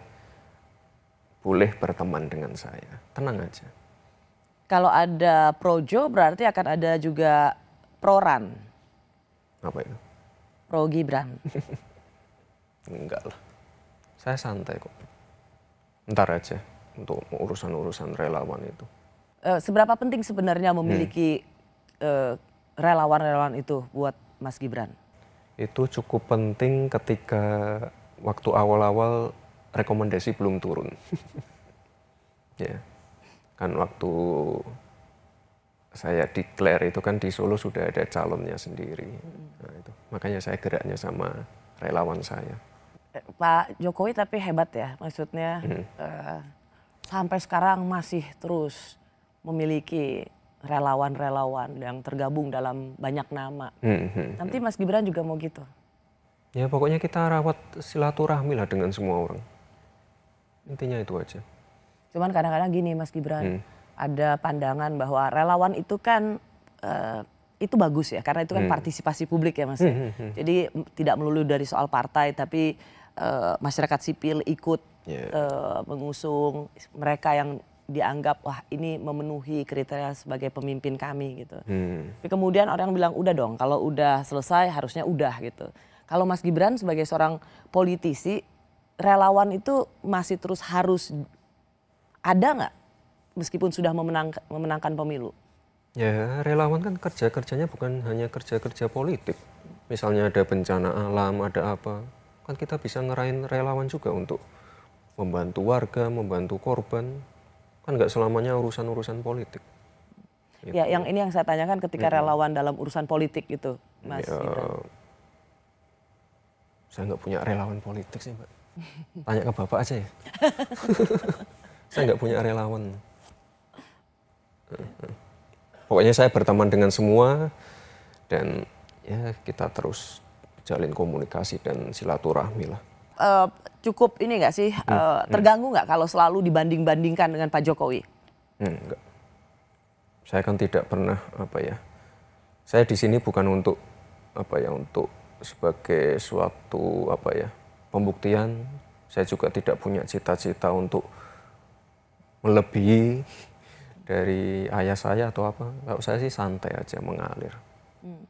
boleh berteman dengan saya tenang aja kalau ada projo berarti akan ada juga proran apa itu pro Gibran enggak lah saya santai kok ntar aja untuk urusan-urusan relawan itu eh, seberapa penting sebenarnya memiliki hmm Eh, relawan-relawan itu buat Mas Gibran? Itu cukup penting ketika waktu awal-awal rekomendasi belum turun. ya. Kan waktu saya declare itu kan di Solo sudah ada calonnya sendiri. Nah, itu. Makanya saya geraknya sama relawan saya. Eh, Pak Jokowi tapi hebat ya, maksudnya hmm. uh, sampai sekarang masih terus memiliki relawan-relawan yang tergabung dalam banyak nama. Hmm, hmm, hmm, Nanti Mas Gibran juga mau gitu. Ya pokoknya kita rawat silaturahmi lah dengan semua orang. Intinya itu aja. Cuman kadang-kadang gini Mas Gibran, hmm. ada pandangan bahwa relawan itu kan uh, itu bagus ya karena itu kan hmm. partisipasi publik ya Mas. hmm. hmm Jadi tidak melulu dari soal partai tapi uh, masyarakat sipil ikut yeah. Ya. uh, mengusung mereka yang dianggap wah ini memenuhi kriteria sebagai pemimpin kami gitu. Hmm. Tapi kemudian orang bilang udah dong kalau udah selesai harusnya udah gitu. Kalau Mas Gibran sebagai seorang politisi relawan itu masih terus harus ada nggak meskipun sudah memenang, memenangkan pemilu? Ya relawan kan kerja kerjanya bukan hanya kerja kerja politik. Misalnya ada bencana alam, ada apa, kan kita bisa ngerain relawan juga untuk membantu warga, membantu korban, kan nggak selamanya urusan-urusan politik. Gitu. Ya, yang ini yang saya tanyakan ketika hmm. relawan dalam urusan politik gitu, Mas. Ya, gitu. saya nggak punya relawan politik sih, Mbak. Tanya ke Bapak aja ya. saya nggak punya relawan. Pokoknya saya berteman dengan semua dan ya kita terus jalin komunikasi dan silaturahmi lah. Uh, cukup ini nggak sih hmm. uh, terganggu nggak kalau selalu dibanding-bandingkan dengan Pak Jokowi? Hmm, enggak. Saya kan tidak pernah apa ya. Saya di sini bukan untuk apa ya untuk sebagai suatu apa ya pembuktian. Saya juga tidak punya cita-cita untuk melebihi dari ayah saya atau apa. Kalau saya sih santai aja mengalir. Hmm.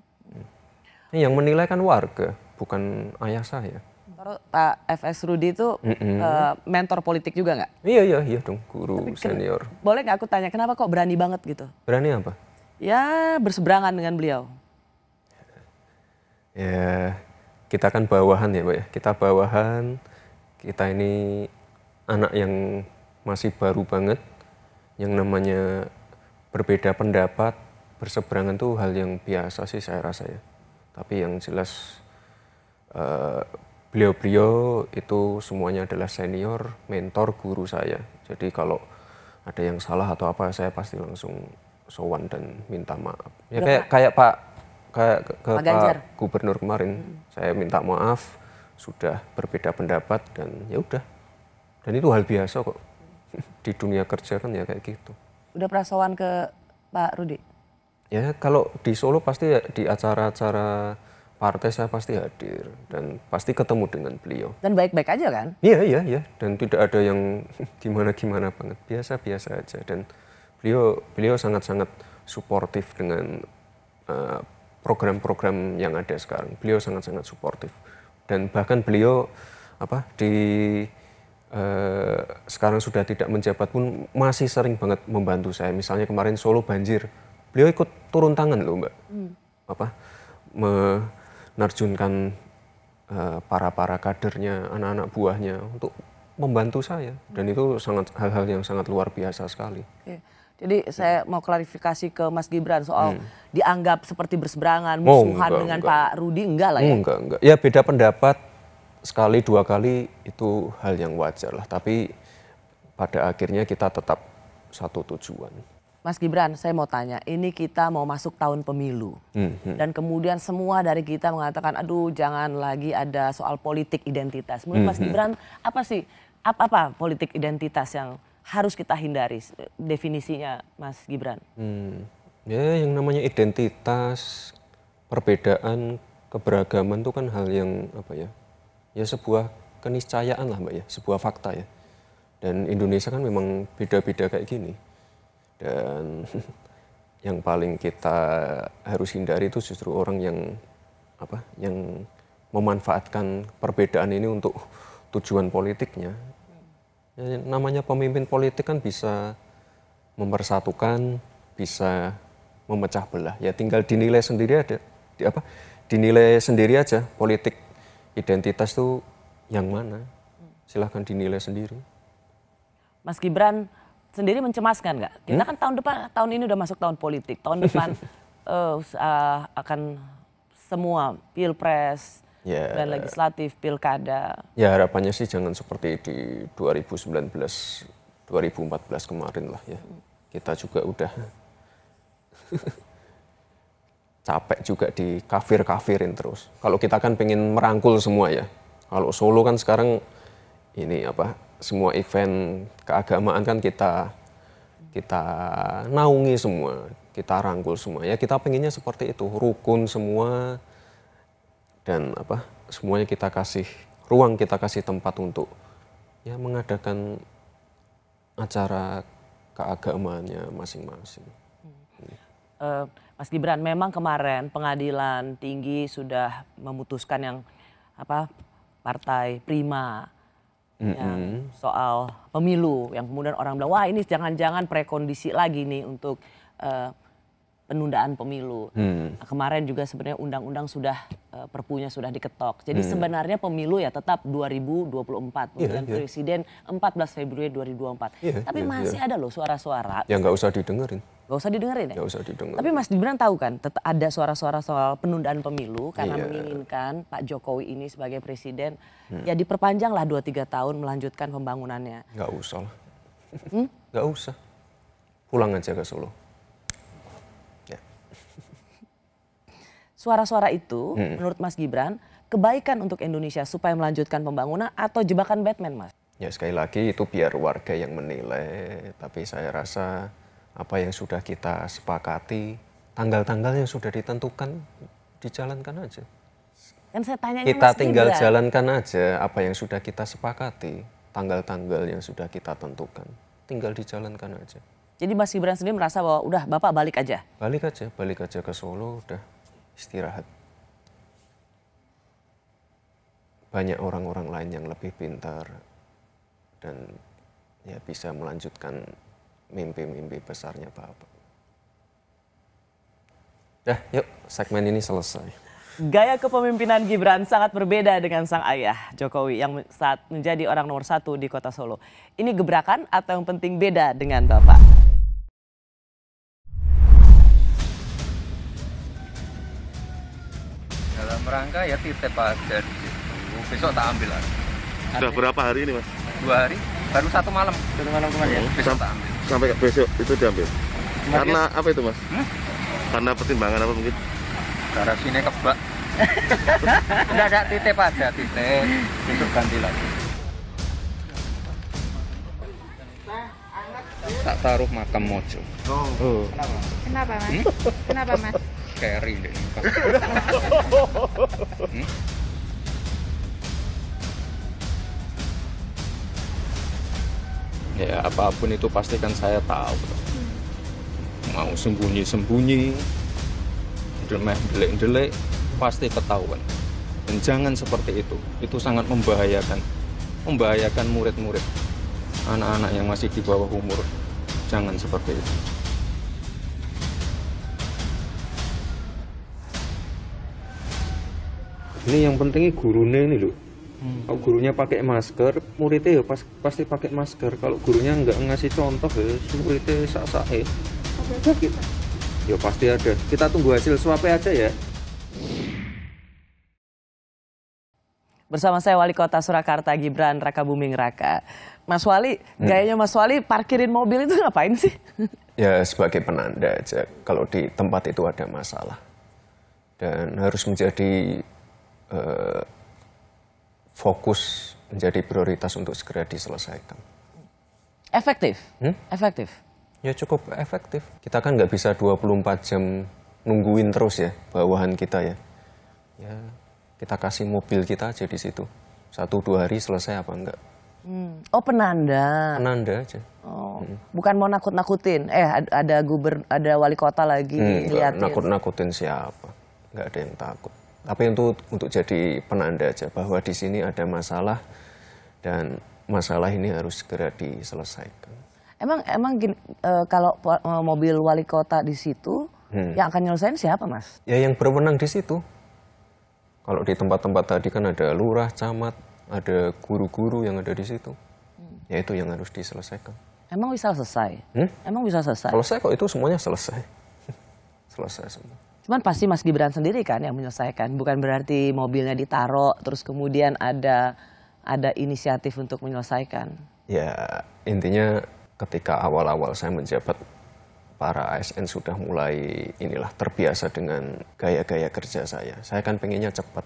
hmm. Yang menilai kan warga, bukan ayah saya kalau Pak FS Rudi itu mm -hmm. mentor politik juga nggak? Iya iya iya dong guru Tapi, senior. Boleh nggak aku tanya kenapa kok berani banget gitu? Berani apa? Ya berseberangan dengan beliau. Ya kita kan bawahan ya pak ya. Kita bawahan. Kita ini anak yang masih baru banget. Yang namanya berbeda pendapat, berseberangan tuh hal yang biasa sih saya rasa ya. Tapi yang jelas eh, beliau-beliau itu semuanya adalah senior, mentor, guru saya. Jadi kalau ada yang salah atau apa saya pasti langsung sowan dan minta maaf. Ya kayak kayak Pak kayak ke, ke Pak, Pak Gubernur kemarin hmm. saya minta maaf sudah berbeda pendapat dan ya udah. Dan itu hal biasa kok di dunia kerja kan ya kayak gitu. Udah pernah ke Pak Rudi? Ya kalau di Solo pasti ya di acara-acara partai saya pasti hadir dan pasti ketemu dengan beliau. Dan baik-baik aja kan? Iya, iya, iya. Dan tidak ada yang gimana-gimana banget. Biasa-biasa aja. Dan beliau beliau sangat-sangat suportif dengan eh, program-program uh, yang ada sekarang. Beliau sangat-sangat suportif. Dan bahkan beliau apa di uh, sekarang sudah tidak menjabat pun masih sering banget membantu saya. Misalnya kemarin Solo banjir, beliau ikut turun tangan loh, Mbak. Hmm. Apa me nerjunkan para-para eh, kadernya, anak-anak buahnya untuk membantu saya dan itu sangat hal-hal yang sangat luar biasa sekali. Oke. Jadi saya mau klarifikasi ke Mas Gibran soal hmm. dianggap seperti berseberangan, musuhan oh, enggak, dengan enggak. Pak Rudi enggak lah ya. Enggak, enggak. Ya beda pendapat sekali dua kali itu hal yang wajar lah, tapi pada akhirnya kita tetap satu tujuan. Mas Gibran, saya mau tanya, ini kita mau masuk tahun pemilu. Hmm, hmm. Dan kemudian semua dari kita mengatakan, aduh jangan lagi ada soal politik identitas. Menurut hmm, Mas mhm. Gibran, apa sih, apa-apa politik identitas yang harus kita hindari? Eh, definisinya Mas Gibran. Hmm. Ya yang namanya identitas, perbedaan, keberagaman itu kan hal yang apa ya, ya sebuah keniscayaan lah mbak ya, sebuah fakta ya. Dan Indonesia kan memang beda-beda kayak gini dan yang paling kita harus hindari itu justru orang yang apa yang memanfaatkan perbedaan ini untuk tujuan politiknya ya, namanya pemimpin politik kan bisa mempersatukan bisa memecah belah ya tinggal dinilai sendiri ada di apa dinilai sendiri aja politik identitas tuh yang mana silahkan dinilai sendiri Mas Gibran sendiri mencemaskan nggak? Kita hmm? kan tahun depan, tahun ini udah masuk tahun politik. Tahun depan uh, uh, akan semua pilpres yeah. dan legislatif, pilkada. Ya harapannya sih jangan seperti di 2019, 2014 kemarin lah ya. Kita juga udah capek juga di kafir-kafirin terus. Kalau kita kan pengen merangkul semua ya. Kalau Solo kan sekarang ini apa semua event keagamaan kan kita kita naungi semua, kita rangkul semua. Ya kita pengennya seperti itu, rukun semua dan apa semuanya kita kasih ruang, kita kasih tempat untuk ya mengadakan acara keagamaannya masing-masing. Hmm. Eh, Mas Gibran, memang kemarin pengadilan tinggi sudah memutuskan yang apa partai Prima Ya, mm-hmm. yang soal pemilu yang kemudian orang bilang wah ini jangan-jangan prekondisi lagi nih untuk uh, penundaan pemilu. mm. Nah, kemarin juga sebenarnya undang-undang sudah uh, perpunya sudah diketok. Jadi mm. sebenarnya pemilu ya tetap 2024 iya, pemilihan yeah, yeah. presiden 14 Februari 2024. Yeah, iya, Tapi yeah, masih yeah. ada loh suara-suara. yang nggak usah didengerin. Gak usah didengerin ya? Gak usah didengerin. Tapi Mas Gibran tahu kan, ada suara-suara soal penundaan pemilu karena yeah. menginginkan Pak Jokowi ini sebagai presiden. Hmm. Ya diperpanjanglah 2-3 tahun melanjutkan pembangunannya. Gak usah lah. Hmm? Gak usah. Pulang aja ke Solo. Ya. Suara-suara itu hmm. menurut Mas Gibran kebaikan untuk Indonesia supaya melanjutkan pembangunan atau jebakan Batman Mas? Ya sekali lagi itu biar warga yang menilai. Tapi saya rasa apa yang sudah kita sepakati, tanggal-tanggal yang sudah ditentukan dijalankan aja. Kan saya tanya kita Mas tinggal Gibran. jalankan aja apa yang sudah kita sepakati, tanggal-tanggal yang sudah kita tentukan, tinggal dijalankan aja. Jadi Mas Gibran sendiri merasa bahwa udah Bapak balik aja. Balik aja, balik aja ke Solo, udah istirahat. Banyak orang-orang lain yang lebih pintar dan ya bisa melanjutkan mimpi-mimpi besarnya Bapak. Dah, yuk segmen ini selesai. Gaya kepemimpinan Gibran sangat berbeda dengan sang ayah Jokowi yang saat menjadi orang nomor satu di kota Solo. Ini gebrakan atau yang penting beda dengan Bapak? Dalam rangka ya titip aja di situ. Besok tak ambil lagi. Sudah berapa hari ini mas? dua hari baru satu malam satu malam kemarin ya? hmm. ya besok tak ambil. sampai besok itu diambil Kemudian, karena ya? apa itu mas hmm? karena pertimbangan apa mungkin karena sini kebak tidak ada titip aja titip untuk ganti lagi tak taruh makam mojo oh. oh. kenapa hmm? mas kenapa mas carry deh hmm? ya apapun itu pasti kan saya tahu mau sembunyi sembunyi demek delik delik pasti ketahuan dan jangan seperti itu itu sangat membahayakan membahayakan murid-murid anak-anak yang masih di bawah umur jangan seperti itu ini yang pentingnya gurunya ini loh hmm. kalau gurunya pakai masker muridnya ya pas, pasti pakai masker kalau gurunya nggak ngasih contoh ya muridnya sak sak ya Oke, ya pasti ada kita tunggu hasil swab aja ya Bersama saya Wali Kota Surakarta Gibran Raka Buming Raka. Mas Wali, hmm. gayanya Mas Wali parkirin mobil itu ngapain sih? Ya sebagai penanda aja kalau di tempat itu ada masalah dan harus menjadi uh, fokus menjadi prioritas untuk segera diselesaikan. Efektif? Hmm? Efektif? Ya cukup efektif. Kita kan nggak bisa 24 jam nungguin terus ya bawahan kita ya. Ya kita kasih mobil kita aja di situ. Satu dua hari selesai apa enggak? Hmm. Oh penanda. Penanda aja. Oh, hmm. bukan mau nakut-nakutin. Eh ada gubern, ada wali kota lagi hmm, Nakut-nakutin siapa? Nggak ada yang takut. Tapi untuk untuk jadi penanda aja bahwa di sini ada masalah dan masalah ini harus segera diselesaikan. Emang emang gini, e, kalau e, mobil wali kota di situ hmm. yang akan nyelesain siapa mas? Ya yang berwenang di situ. Kalau di tempat-tempat tadi kan ada lurah, camat, ada guru-guru yang ada di situ. Hmm. Ya itu yang harus diselesaikan. Emang bisa selesai? Hmm? Emang bisa selesai? Selesai kok itu semuanya selesai. selesai semua. Cuman pasti Mas Gibran sendiri kan yang menyelesaikan, bukan berarti mobilnya ditaruh terus kemudian ada ada inisiatif untuk menyelesaikan. Ya, intinya ketika awal-awal saya menjabat para ASN sudah mulai inilah terbiasa dengan gaya-gaya kerja saya. Saya kan pengennya cepat.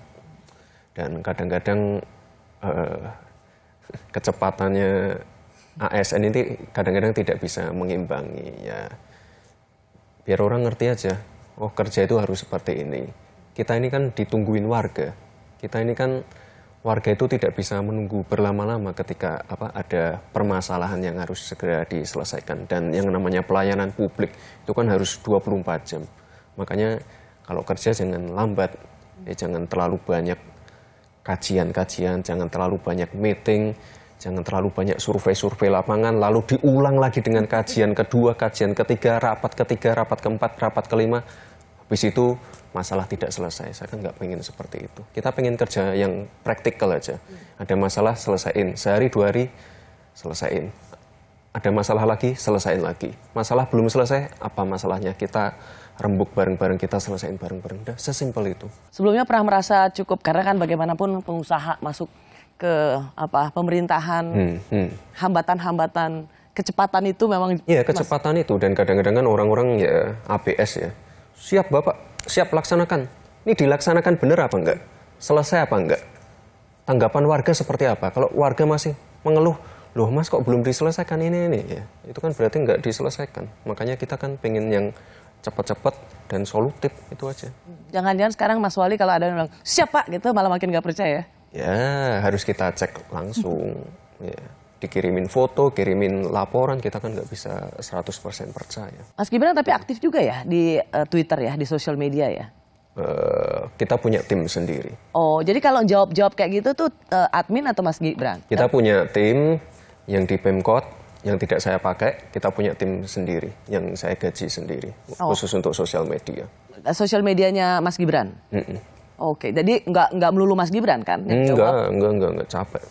Dan kadang-kadang eh, kecepatannya ASN ini kadang-kadang tidak bisa mengimbangi ya. Biar orang ngerti aja oh kerja itu harus seperti ini. Kita ini kan ditungguin warga. Kita ini kan warga itu tidak bisa menunggu berlama-lama ketika apa ada permasalahan yang harus segera diselesaikan dan yang namanya pelayanan publik itu kan harus 24 jam. Makanya kalau kerja jangan lambat, ya jangan terlalu banyak kajian-kajian, jangan terlalu banyak meeting, jangan terlalu banyak survei-survei lapangan, lalu diulang lagi dengan kajian kedua, kajian ketiga, rapat ketiga, rapat keempat, rapat kelima, habis itu masalah tidak selesai. Saya kan nggak pengen seperti itu. Kita pengen kerja yang praktikal aja. Ada masalah selesaiin. Sehari dua hari selesaiin. Ada masalah lagi selesaiin lagi. Masalah belum selesai apa masalahnya kita rembuk bareng-bareng kita selesaiin bareng-bareng. Udah sesimpel itu. Sebelumnya pernah merasa cukup karena kan bagaimanapun pengusaha masuk ke apa pemerintahan hambatan-hambatan hmm, hmm. kecepatan itu memang Iya, kecepatan itu dan kadang-kadang kan orang-orang ya ABS ya siap Bapak, siap laksanakan. Ini dilaksanakan benar apa enggak? Selesai apa enggak? Tanggapan warga seperti apa? Kalau warga masih mengeluh, loh mas kok belum diselesaikan ini ini ya itu kan berarti enggak diselesaikan makanya kita kan pengen yang cepat-cepat dan solutif itu aja jangan-jangan sekarang mas wali kalau ada yang bilang siap pak gitu malah makin nggak percaya ya harus kita cek langsung ya dikirimin foto, kirimin laporan, kita kan nggak bisa 100% percaya. Mas Gibran tapi aktif juga ya di uh, Twitter ya, di sosial media ya? Uh, kita punya tim sendiri. Oh, jadi kalau jawab-jawab kayak gitu tuh uh, admin atau Mas Gibran? Kita punya tim yang di Pemkot, yang tidak saya pakai, kita punya tim sendiri, yang saya gaji sendiri, oh. khusus untuk sosial media. Sosial medianya Mas Gibran? Mm -mm. Oke, jadi nggak nggak melulu Mas Gibran kan? Nggak, enggak, enggak, enggak, enggak capek.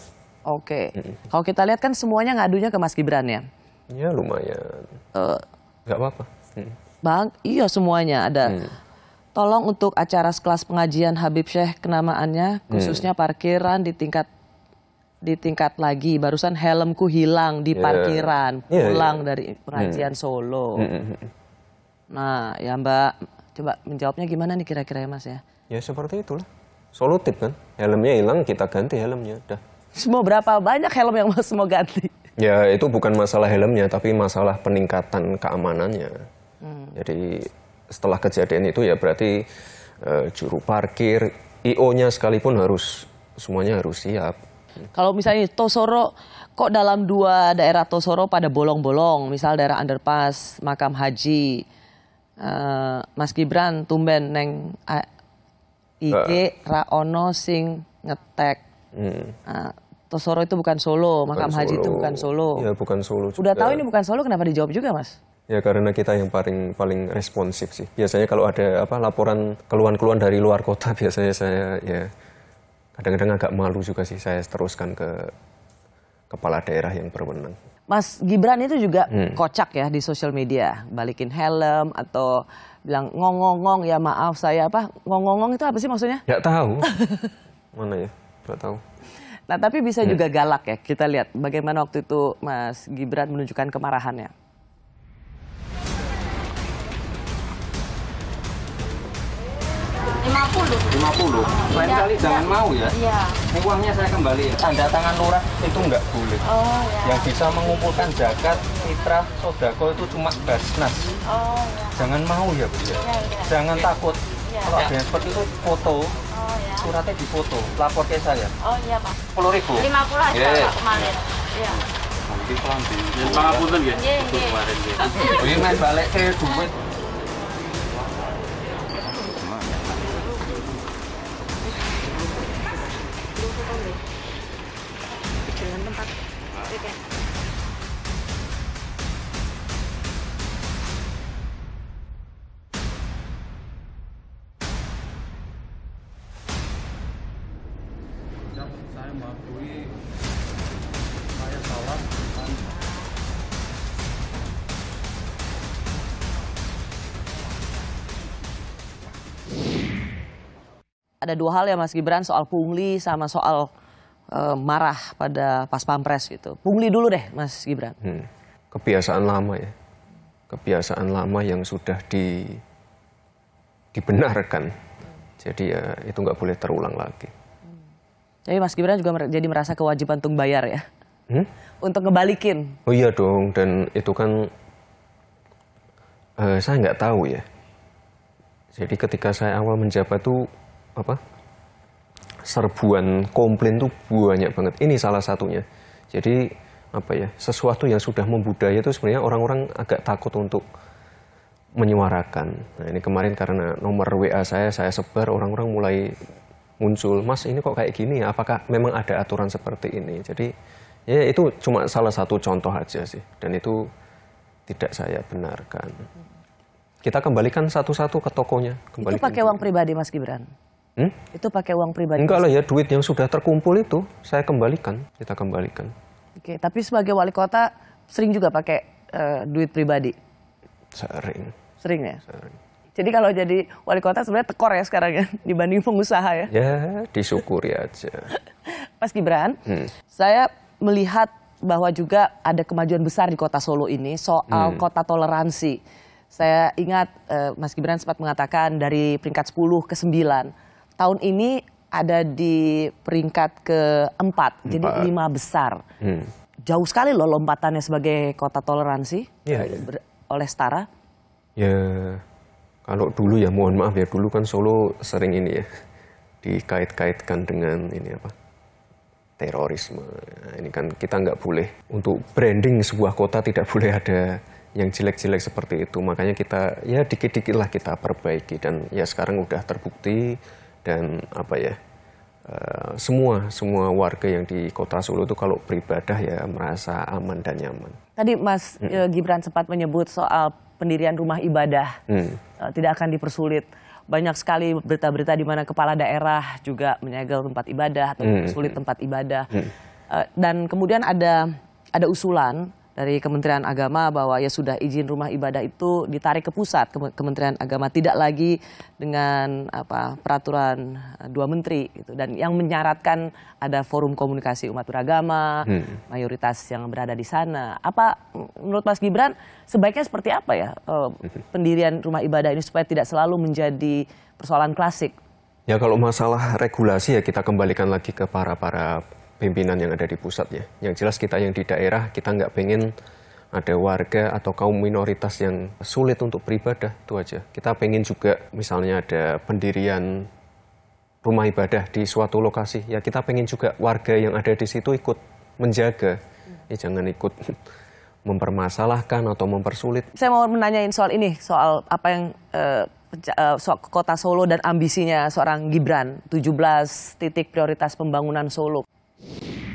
Oke. Okay. Kalau kita lihat kan semuanya ngadunya ke Mas Gibran ya? Iya lumayan. Uh, eh, Gak apa-apa. Hmm. Bang, iya semuanya ada. Hmm. Tolong untuk acara sekelas pengajian Habib Syekh kenamaannya, mm. khususnya hmm. parkiran di tingkat di tingkat lagi. Barusan helmku hilang di iya. parkiran, yeah, iya. pulang yeah. dari mm. pengajian hmm. Solo. Hmm. Nah, ya Mbak, coba menjawabnya gimana nih kira-kira ya Mas ya? Ya seperti itulah. Solutif kan, helmnya hilang kita ganti helmnya, dah semua berapa banyak helm yang mas mau ganti? Ya itu bukan masalah helmnya, tapi masalah peningkatan keamanannya. Hmm. Jadi setelah kejadian itu ya berarti uh, juru parkir, IO-nya sekalipun harus semuanya harus siap. Kalau misalnya Tosoro, kok dalam dua daerah Tosoro pada bolong-bolong, misal daerah underpass, makam haji, uh, Mas Gibran, tumben neng IG uh. Eh. Raono sing ngetek. Hmm. Uh, Tosoro itu bukan Solo, bukan makam Solo. haji itu bukan Solo. Ya bukan Solo. Juga. Udah tahu ini bukan Solo, kenapa dijawab juga, Mas? Ya karena kita yang paling paling responsif sih. Biasanya kalau ada apa laporan keluhan-keluhan dari luar kota, biasanya saya ya kadang-kadang agak malu juga sih saya teruskan ke kepala daerah yang berwenang. Mas Gibran itu juga hmm. kocak ya di sosial media, balikin helm atau bilang ngong -ngong, ya maaf saya apa ngong -ngong itu apa sih maksudnya? Gak tahu. Mana ya? Gak tahu. Nah, tapi bisa hmm. juga galak ya. Kita lihat bagaimana waktu itu Mas Gibran menunjukkan kemarahannya. lima puluh lima puluh lain iya, kali iya. jangan mau ya ya ini uangnya saya kembali ya tanda tangan lurah itu nggak boleh oh, ya. yang bisa mengumpulkan zakat fitrah sodako itu cuma basnas oh, ya. jangan mau ya bu ya, ya. jangan takut Iya. Kalau ada ya. yang seperti itu foto, oh, ya. suratnya foto, lapor ke saya. Oh iya pak. Sepuluh ribu. Lima puluh aja yeah. kemarin. Iya. Nanti pelan Yang pangapunten ya. Iya iya. Kemarin ya. Ini main balik ke duit. dua hal ya Mas Gibran soal pungli sama soal e, marah pada pas pampres gitu. Pungli dulu deh Mas Gibran. Hmm. Kebiasaan lama ya. Kebiasaan lama yang sudah di dibenarkan. Jadi ya itu nggak boleh terulang lagi. Hmm. Jadi Mas Gibran juga jadi merasa kewajiban untuk bayar ya? Hmm? Untuk ngebalikin? Oh iya dong, dan itu kan uh, saya nggak tahu ya. Jadi ketika saya awal menjabat tuh apa serbuan komplain tuh banyak banget. Ini salah satunya. Jadi apa ya sesuatu yang sudah membudaya itu sebenarnya orang-orang agak takut untuk menyuarakan. Nah ini kemarin karena nomor WA saya saya sebar orang-orang mulai muncul, Mas ini kok kayak gini ya? Apakah memang ada aturan seperti ini? Jadi ya itu cuma salah satu contoh aja sih. Dan itu tidak saya benarkan. Kita kembalikan satu-satu ke tokonya. Kembalikan itu pakai uang pribadi Mas Gibran? Hmm? Itu pakai uang pribadi? Enggak lah ya, duit yang sudah terkumpul itu saya kembalikan, kita kembalikan. Oke, tapi sebagai wali kota sering juga pakai uh, duit pribadi? Sering. Sering ya? Sering. Jadi kalau jadi wali kota sebenarnya tekor ya sekarang ya, dibanding pengusaha ya? Ya, disyukuri aja. Mas Gibran, hmm. saya melihat bahwa juga ada kemajuan besar di kota Solo ini soal hmm. kota toleransi. Saya ingat uh, Mas Gibran sempat mengatakan dari peringkat 10 ke 9 tahun ini ada di peringkat keempat, Empat. jadi lima besar. Hmm. Jauh sekali loh lompatannya sebagai kota toleransi ya, ya. oleh Setara. Ya, kalau dulu ya mohon maaf ya dulu kan Solo sering ini ya dikait-kaitkan dengan ini apa terorisme. Nah, ini kan kita nggak boleh untuk branding sebuah kota tidak boleh ada yang jelek-jelek seperti itu. Makanya kita ya dikit-dikit lah kita perbaiki dan ya sekarang udah terbukti dan apa ya eh, semua semua warga yang di kota Solo itu kalau beribadah ya merasa aman dan nyaman. Tadi Mas hmm. Gibran sempat menyebut soal pendirian rumah ibadah hmm. Eh, tidak akan dipersulit. Banyak sekali berita-berita di mana kepala daerah juga menyegel tempat ibadah atau hmm. sulit tempat ibadah. Hmm. dan kemudian ada ada usulan dari Kementerian Agama bahwa ya sudah izin rumah ibadah itu ditarik ke pusat ke Kementerian Agama tidak lagi dengan apa peraturan eh, dua menteri gitu dan yang menyaratkan ada forum komunikasi umat beragama hmm. mayoritas yang berada di sana apa menurut Mas Gibran sebaiknya seperti apa ya eh, hmm. pendirian rumah ibadah ini supaya tidak selalu menjadi persoalan klasik Ya kalau masalah regulasi ya kita kembalikan lagi ke para para pimpinan yang ada di pusat ya. Yang jelas kita yang di daerah kita nggak pengen ada warga atau kaum minoritas yang sulit untuk beribadah itu aja. Kita pengen juga misalnya ada pendirian rumah ibadah di suatu lokasi ya kita pengen juga warga yang ada di situ ikut menjaga ya jangan ikut mempermasalahkan atau mempersulit. Saya mau menanyain soal ini soal apa yang uh, eh, eh, soal kota Solo dan ambisinya seorang Gibran 17 titik prioritas pembangunan Solo. Yeah.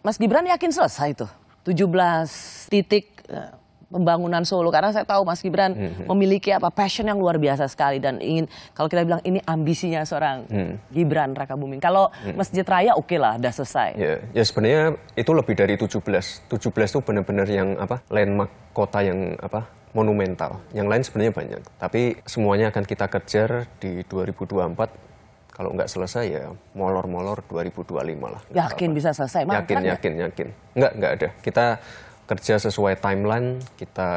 Mas Gibran yakin selesai itu 17 titik eh, pembangunan Solo karena saya tahu Mas Gibran hmm, hmm. memiliki apa passion yang luar biasa sekali dan ingin kalau kita bilang ini ambisinya seorang mm. Gibran Raka Buming. Kalau mm. Masjid Raya oke okay lah, udah selesai. Ya, ya sebenarnya itu lebih dari 17. 17 itu benar-benar yang apa landmark kota yang apa monumental. Yang lain sebenarnya banyak, tapi semuanya akan kita kejar di 2024 kalau nggak selesai ya molor-molor 2025 lah. Yakin bisa selesai? Mah, yakin, yakin, ya? yakin. Nggak, nggak ada. Kita kerja sesuai timeline, kita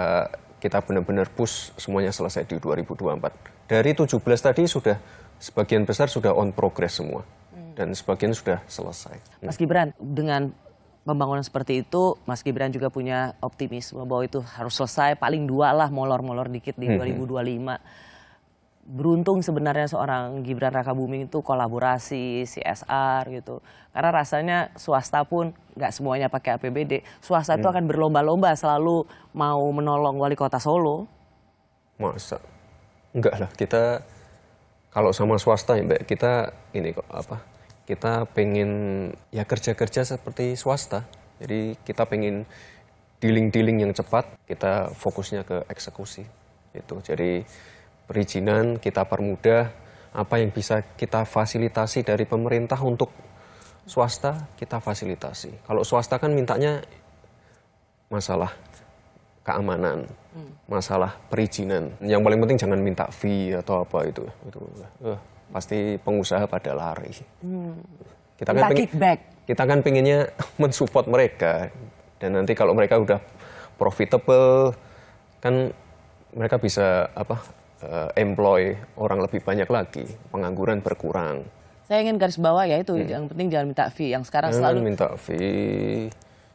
kita benar-benar push semuanya selesai di 2024. Dari 17 tadi sudah sebagian besar sudah on progress semua hmm. dan sebagian sudah selesai. Mas Gibran, dengan pembangunan seperti itu, Mas Gibran juga punya optimis bahwa itu harus selesai paling dua lah molor-molor dikit di hmm. 2025. Hmm beruntung sebenarnya seorang Gibran Raka Buming itu kolaborasi CSR gitu. Karena rasanya swasta pun nggak semuanya pakai APBD. Swasta itu hmm. akan berlomba-lomba selalu mau menolong wali kota Solo. Masa? Enggak lah, kita kalau sama swasta ya kita ini kok apa? Kita pengen ya kerja-kerja seperti swasta. Jadi kita pengen dealing-dealing yang cepat, kita fokusnya ke eksekusi. Itu. Jadi perizinan, kita permudah apa yang bisa kita fasilitasi dari pemerintah untuk swasta kita fasilitasi. Kalau swasta kan mintanya masalah keamanan, hmm. masalah perizinan. Yang paling penting jangan minta fee atau apa itu. Itu uh, pasti pengusaha pada lari. Hmm. Kita kan pengen, Kita kan pengennya mensupport mereka dan nanti kalau mereka udah profitable kan mereka bisa apa uh, employ orang lebih banyak lagi, pengangguran berkurang. Saya ingin garis bawah ya itu hmm. yang penting jangan minta fee yang sekarang jangan selalu minta fee.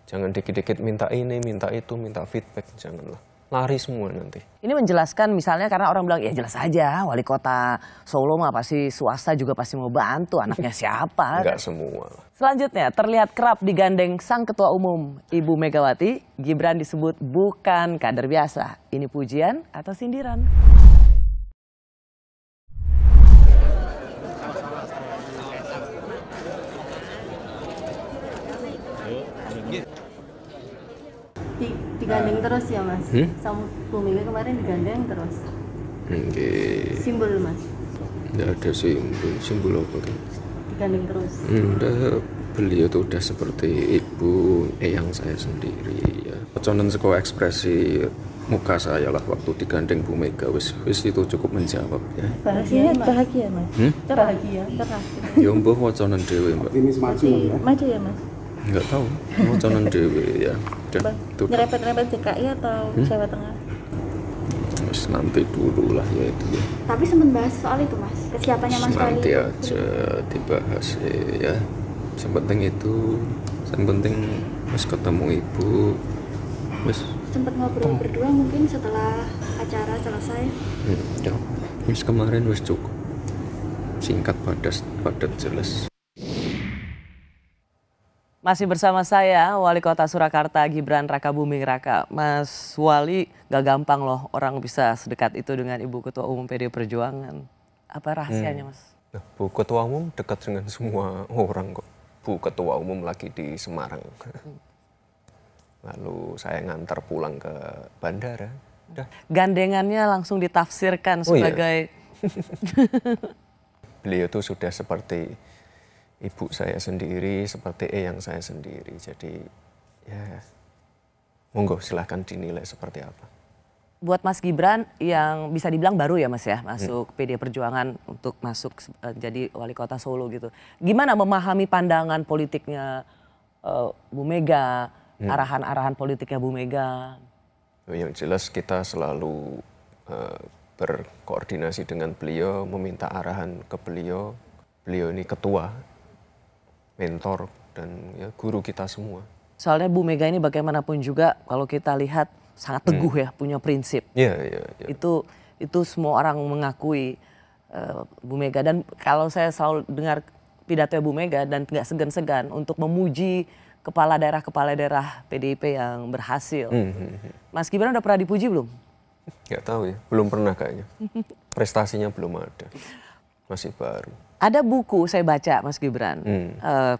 Jangan dikit-dikit minta ini, minta itu, minta feedback, janganlah. Lari semua nanti. Ini menjelaskan misalnya karena orang bilang ya jelas aja wali kota Solo mah pasti swasta juga pasti mau bantu anaknya siapa. Enggak semua. Selanjutnya terlihat kerap digandeng sang ketua umum Ibu Megawati, Gibran disebut bukan kader biasa. Ini pujian atau sindiran? digandeng terus ya mas hmm? sama Bu Mega kemarin digandeng terus okay. simbol mas tidak ada simbol simbol apa tuh digandeng terus hmm, udah beliau tuh udah seperti ibu eyang saya sendiri ya sekolah ekspresi muka saya lah waktu digandeng Bu Mega wis wis itu cukup menjawab ya bahagia mas bahagia mas hmm? bahagia terakhir ya mbah wacanan dewe mbak ini semacam ya maju ya mas nggak tahu mau calon dewi ya udah ngerepet kan. nyerempet-nyerempet DKI atau hmm? Jawa Tengah Mas nanti dulu lah ya itu ya. Tapi sempat bahas soal itu mas, kesiapannya mas Nanti kali. aja dibahas ya, ya. Yang penting itu, yang penting mas ketemu ibu, mas. Sempat ngobrol oh. berdua mungkin setelah acara selesai. Hmm, ya. Mas kemarin mas cukup singkat padat padat jelas. Masih bersama saya Wali Kota Surakarta Gibran Raka Buming Raka. Mas Wali gak gampang loh orang bisa sedekat itu dengan Ibu Ketua Umum PD Perjuangan. Apa rahasianya hmm. Mas? Nah, Bu Ketua Umum dekat dengan semua orang kok. Bu Ketua Umum lagi di Semarang. Hmm. Lalu saya ngantar pulang ke bandara. Udah. Gandengannya langsung ditafsirkan oh, iya. sebagai... Iya. Beliau itu sudah seperti ibu saya sendiri seperti E yang saya sendiri. Jadi ya monggo silahkan dinilai seperti apa. Buat Mas Gibran yang bisa dibilang baru ya Mas ya hmm. masuk hmm. PD Perjuangan untuk masuk eh, jadi wali kota Solo gitu. Gimana memahami pandangan politiknya uh, Bu Mega, hmm. arahan-arahan hmm. politiknya Bu Mega? Yang jelas kita selalu uh, berkoordinasi dengan beliau, meminta arahan ke beliau. Beliau ini ketua mentor dan ya, guru kita semua. Soalnya Bu Mega ini bagaimanapun juga kalau kita lihat sangat hmm. teguh hmm. ya punya prinsip. Iya yeah, iya. Yeah, yeah. Itu itu semua orang mengakui uh, Bu Mega dan kalau saya selalu dengar pidato Bu Mega dan nggak segan-segan untuk memuji kepala daerah kepala daerah PDIP yang berhasil. Hmm, hmm, hmm. Mas Gibran udah pernah dipuji belum? Gak tahu ya, belum pernah kayaknya. Prestasinya belum ada, masih baru. Ada buku saya baca Mas Gibran. Hmm. Uh,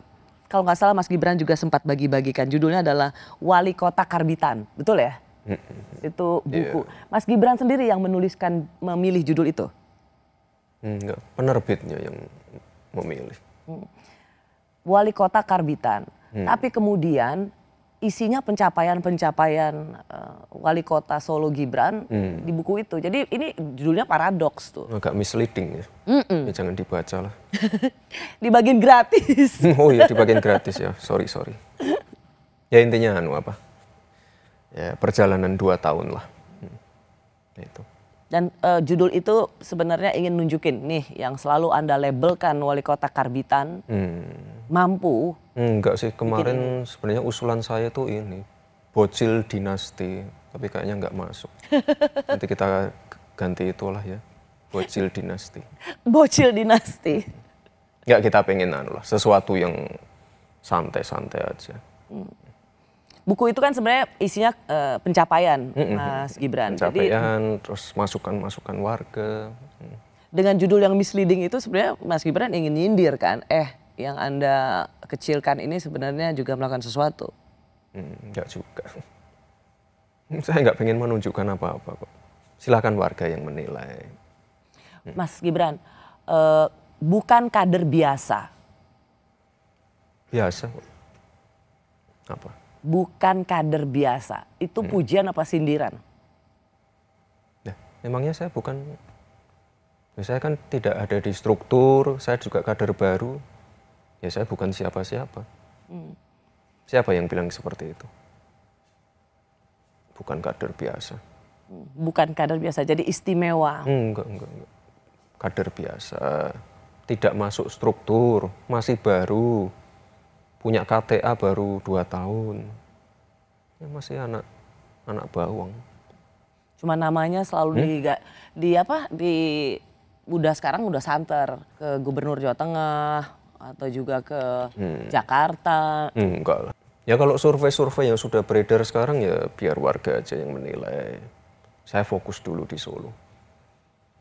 kalau nggak salah Mas Gibran juga sempat bagi-bagikan judulnya adalah Wali Kota Karbitan, betul ya? Hmm. Itu buku. Yeah. Mas Gibran sendiri yang menuliskan memilih judul itu. Enggak, hmm, penerbitnya yang memilih. Hmm. Wali Kota Karbitan. Hmm. Tapi kemudian isinya pencapaian-pencapaian uh, wali kota Solo Gibran hmm. di buku itu. Jadi ini judulnya paradoks tuh. Agak misleading ya. Mm ya jangan dibaca lah. di bagian gratis. oh iya di bagian gratis ya. Sorry sorry. Ya intinya anu apa? Ya perjalanan dua tahun lah. Hmm. Nah, itu. Dan uh, judul itu sebenarnya ingin nunjukin nih yang selalu anda labelkan wali kota Karbitan hmm. mampu. Enggak sih kemarin sebenarnya usulan saya tuh ini bocil dinasti tapi kayaknya nggak masuk. Nanti kita ganti itulah ya bocil dinasti. Bocil dinasti. Enggak kita pengen anu lah sesuatu yang santai-santai aja. Hmm buku itu kan sebenarnya isinya uh, pencapaian mm -mm. Mas Gibran. Pencapaian, Jadi, terus masukan-masukan warga. Dengan judul yang misleading itu sebenarnya Mas Gibran ingin nyindir kan, eh yang Anda kecilkan ini sebenarnya juga melakukan sesuatu. Enggak hmm, enggak juga. Saya nggak pengen menunjukkan apa-apa kok. Silahkan warga yang menilai. Hmm. Mas Gibran, uh, bukan kader biasa. Biasa. Apa? bukan kader biasa. Itu hmm. pujian apa sindiran? Ya, memangnya saya bukan ya saya kan tidak ada di struktur, saya juga kader baru. Ya saya bukan siapa-siapa. Hmm. Siapa yang bilang seperti itu? Bukan kader biasa. Hmm, bukan kader biasa, jadi istimewa. Enggak, enggak, enggak. Kader biasa, tidak masuk struktur, masih baru punya KTA baru 2 tahun. Ya masih anak anak bawang. Cuma namanya selalu hmm? di di apa di udah sekarang udah santer ke gubernur Jawa Tengah atau juga ke hmm. Jakarta. Hmm, enggak lah. Ya kalau survei-survei yang sudah beredar sekarang ya biar warga aja yang menilai. Saya fokus dulu di Solo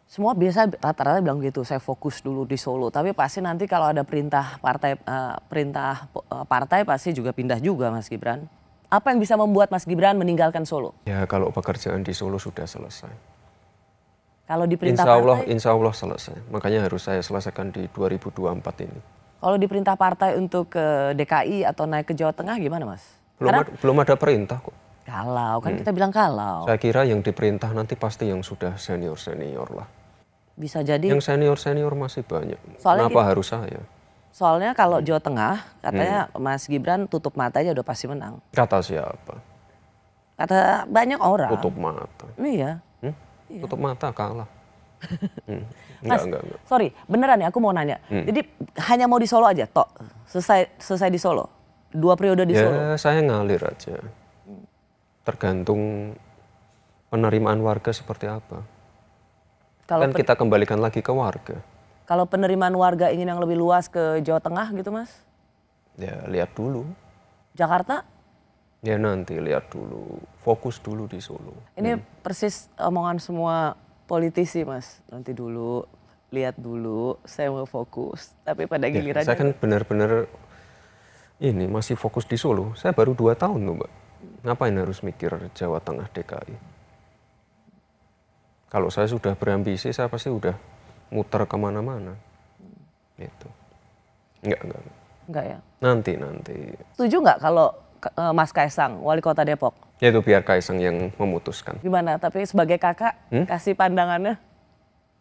semua biasa rata-rata bilang gitu saya fokus dulu di Solo tapi pasti nanti kalau ada perintah partai uh, perintah uh, partai pasti juga pindah juga Mas Gibran apa yang bisa membuat Mas Gibran meninggalkan Solo ya kalau pekerjaan di Solo sudah selesai kalau di perintah Insya Allah partai, Insya Allah selesai makanya harus saya selesaikan di 2024 ini kalau di perintah partai untuk ke DKI atau naik ke Jawa Tengah gimana Mas belum Karena, ada, belum ada perintah kok kalau kan hmm. kita bilang kalau. Saya kira yang diperintah nanti pasti yang sudah senior senior lah. Bisa jadi. Yang senior senior masih banyak. Soalnya Kenapa kita, harus saya? Soalnya kalau Jawa Tengah katanya hmm. Mas Gibran tutup mata aja udah pasti menang. Kata siapa? Kata banyak orang. Tutup mata. Iya. Hmm? Iya. Tutup mata kalah. hmm. Enggak, Mas, enggak, enggak. sorry, beneran ya aku mau nanya. Hmm. Jadi hanya mau di Solo aja, tok. Selesai selesai di Solo. Dua periode di ya, Solo. Ya, saya ngalir aja tergantung penerimaan warga seperti apa. Kalau kan kita kembalikan lagi ke warga. Kalau penerimaan warga ingin yang lebih luas ke Jawa Tengah gitu mas? Ya lihat dulu. Jakarta? Ya nanti lihat dulu. Fokus dulu di Solo. Ini hmm. persis omongan semua politisi mas. Nanti dulu, lihat dulu, saya mau fokus. Tapi pada ya, giliran... Ya, saya kan benar-benar ini masih fokus di Solo. Saya baru dua tahun loh mbak. Ngapain harus mikir Jawa Tengah DKI? Kalau saya sudah berambisi, saya pasti sudah muter kemana-mana. Itu. Enggak, enggak. Enggak ya? Nanti, nanti. Setuju enggak kalau uh, Mas Kaisang, wali kota Depok? Ya itu biar Kaisang yang memutuskan. Gimana? Tapi sebagai kakak, hmm? kasih pandangannya?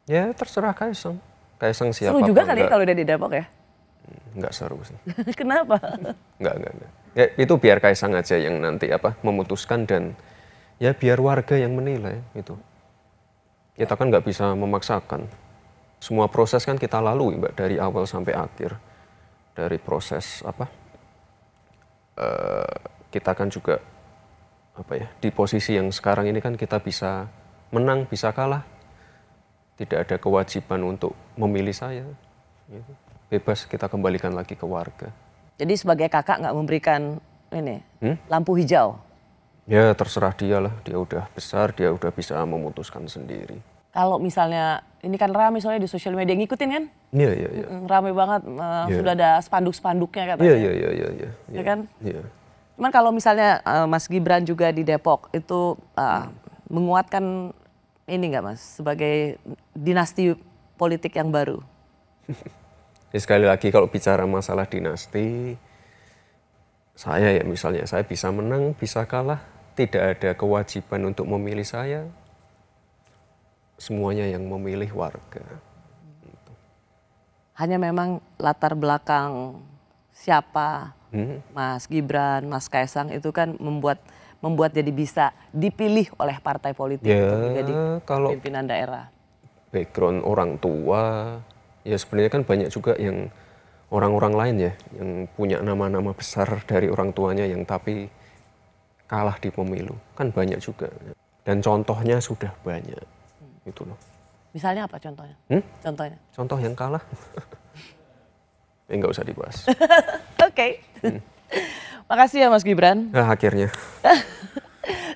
Ya terserah Kaisang. Kaisang siapa? Seru juga kali ya kalau udah di Depok ya? Enggak seru sih. Kenapa? Enggak, nggak, nggak. Ya, itu biar Kaisang aja yang nanti apa memutuskan dan ya biar warga yang menilai itu. Kita kan nggak bisa memaksakan. Semua proses kan kita lalui mbak dari awal sampai akhir dari proses apa uh, kita kan juga apa ya di posisi yang sekarang ini kan kita bisa menang bisa kalah tidak ada kewajiban untuk memilih saya gitu. bebas kita kembalikan lagi ke warga jadi sebagai kakak nggak memberikan ini hmm? lampu hijau. Ya terserah dia lah, dia udah besar, dia udah bisa memutuskan sendiri. Kalau misalnya ini kan ramai soalnya di sosial media ngikutin kan? Iya iya iya. Ramai banget uh, eh, yeah. sudah ada spanduk-spanduknya katanya. Iya iya iya iya. Ya, kan? Iya. Cuman kalau misalnya uh, Mas Gibran juga di Depok itu uh, hmm. menguatkan ini nggak Mas sebagai dinasti politik yang baru? Ya, sekali lagi kalau bicara masalah dinasti, saya ya misalnya saya bisa menang, bisa kalah, tidak ada kewajiban untuk memilih saya. Semuanya yang memilih warga. Gitu. Hanya memang latar belakang siapa hmm. Mas Gibran, Mas Kaisang itu kan membuat membuat jadi bisa dipilih oleh partai politik ya, untuk menjadi kalau pimpinan daerah. Background orang tua, ya sebenarnya kan banyak juga yang orang-orang lain ya yang punya nama-nama besar dari orang tuanya yang tapi kalah di pemilu kan banyak juga dan contohnya sudah banyak hmm. itu loh misalnya apa contohnya hmm? contohnya contoh yang kalah enggak eh, nggak usah dibahas oke okay. hmm. makasih ya Mas Gibran nah, akhirnya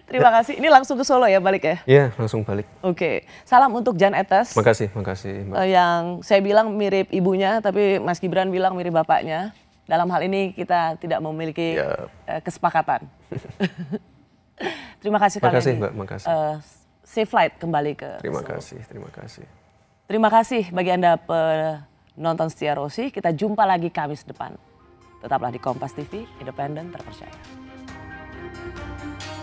Terima kasih. Ini langsung ke Solo ya balik ya? Iya, langsung balik. Oke. Okay. Salam untuk Jan Etes. Makasih, makasih. Mbak. Eh, yang saya bilang mirip ibunya, tapi Mas Gibran bilang mirip bapaknya. Dalam hal ini kita tidak memiliki ya. kesepakatan. terima kasih kalian. Makasih Mbak, makasih. Uh, safe flight kembali ke Terima Solo. kasih, terima kasih. Terima kasih bagi Anda penonton setia Rosi. Kita jumpa lagi Kamis depan. Tetaplah di Kompas TV, independen, terpercaya.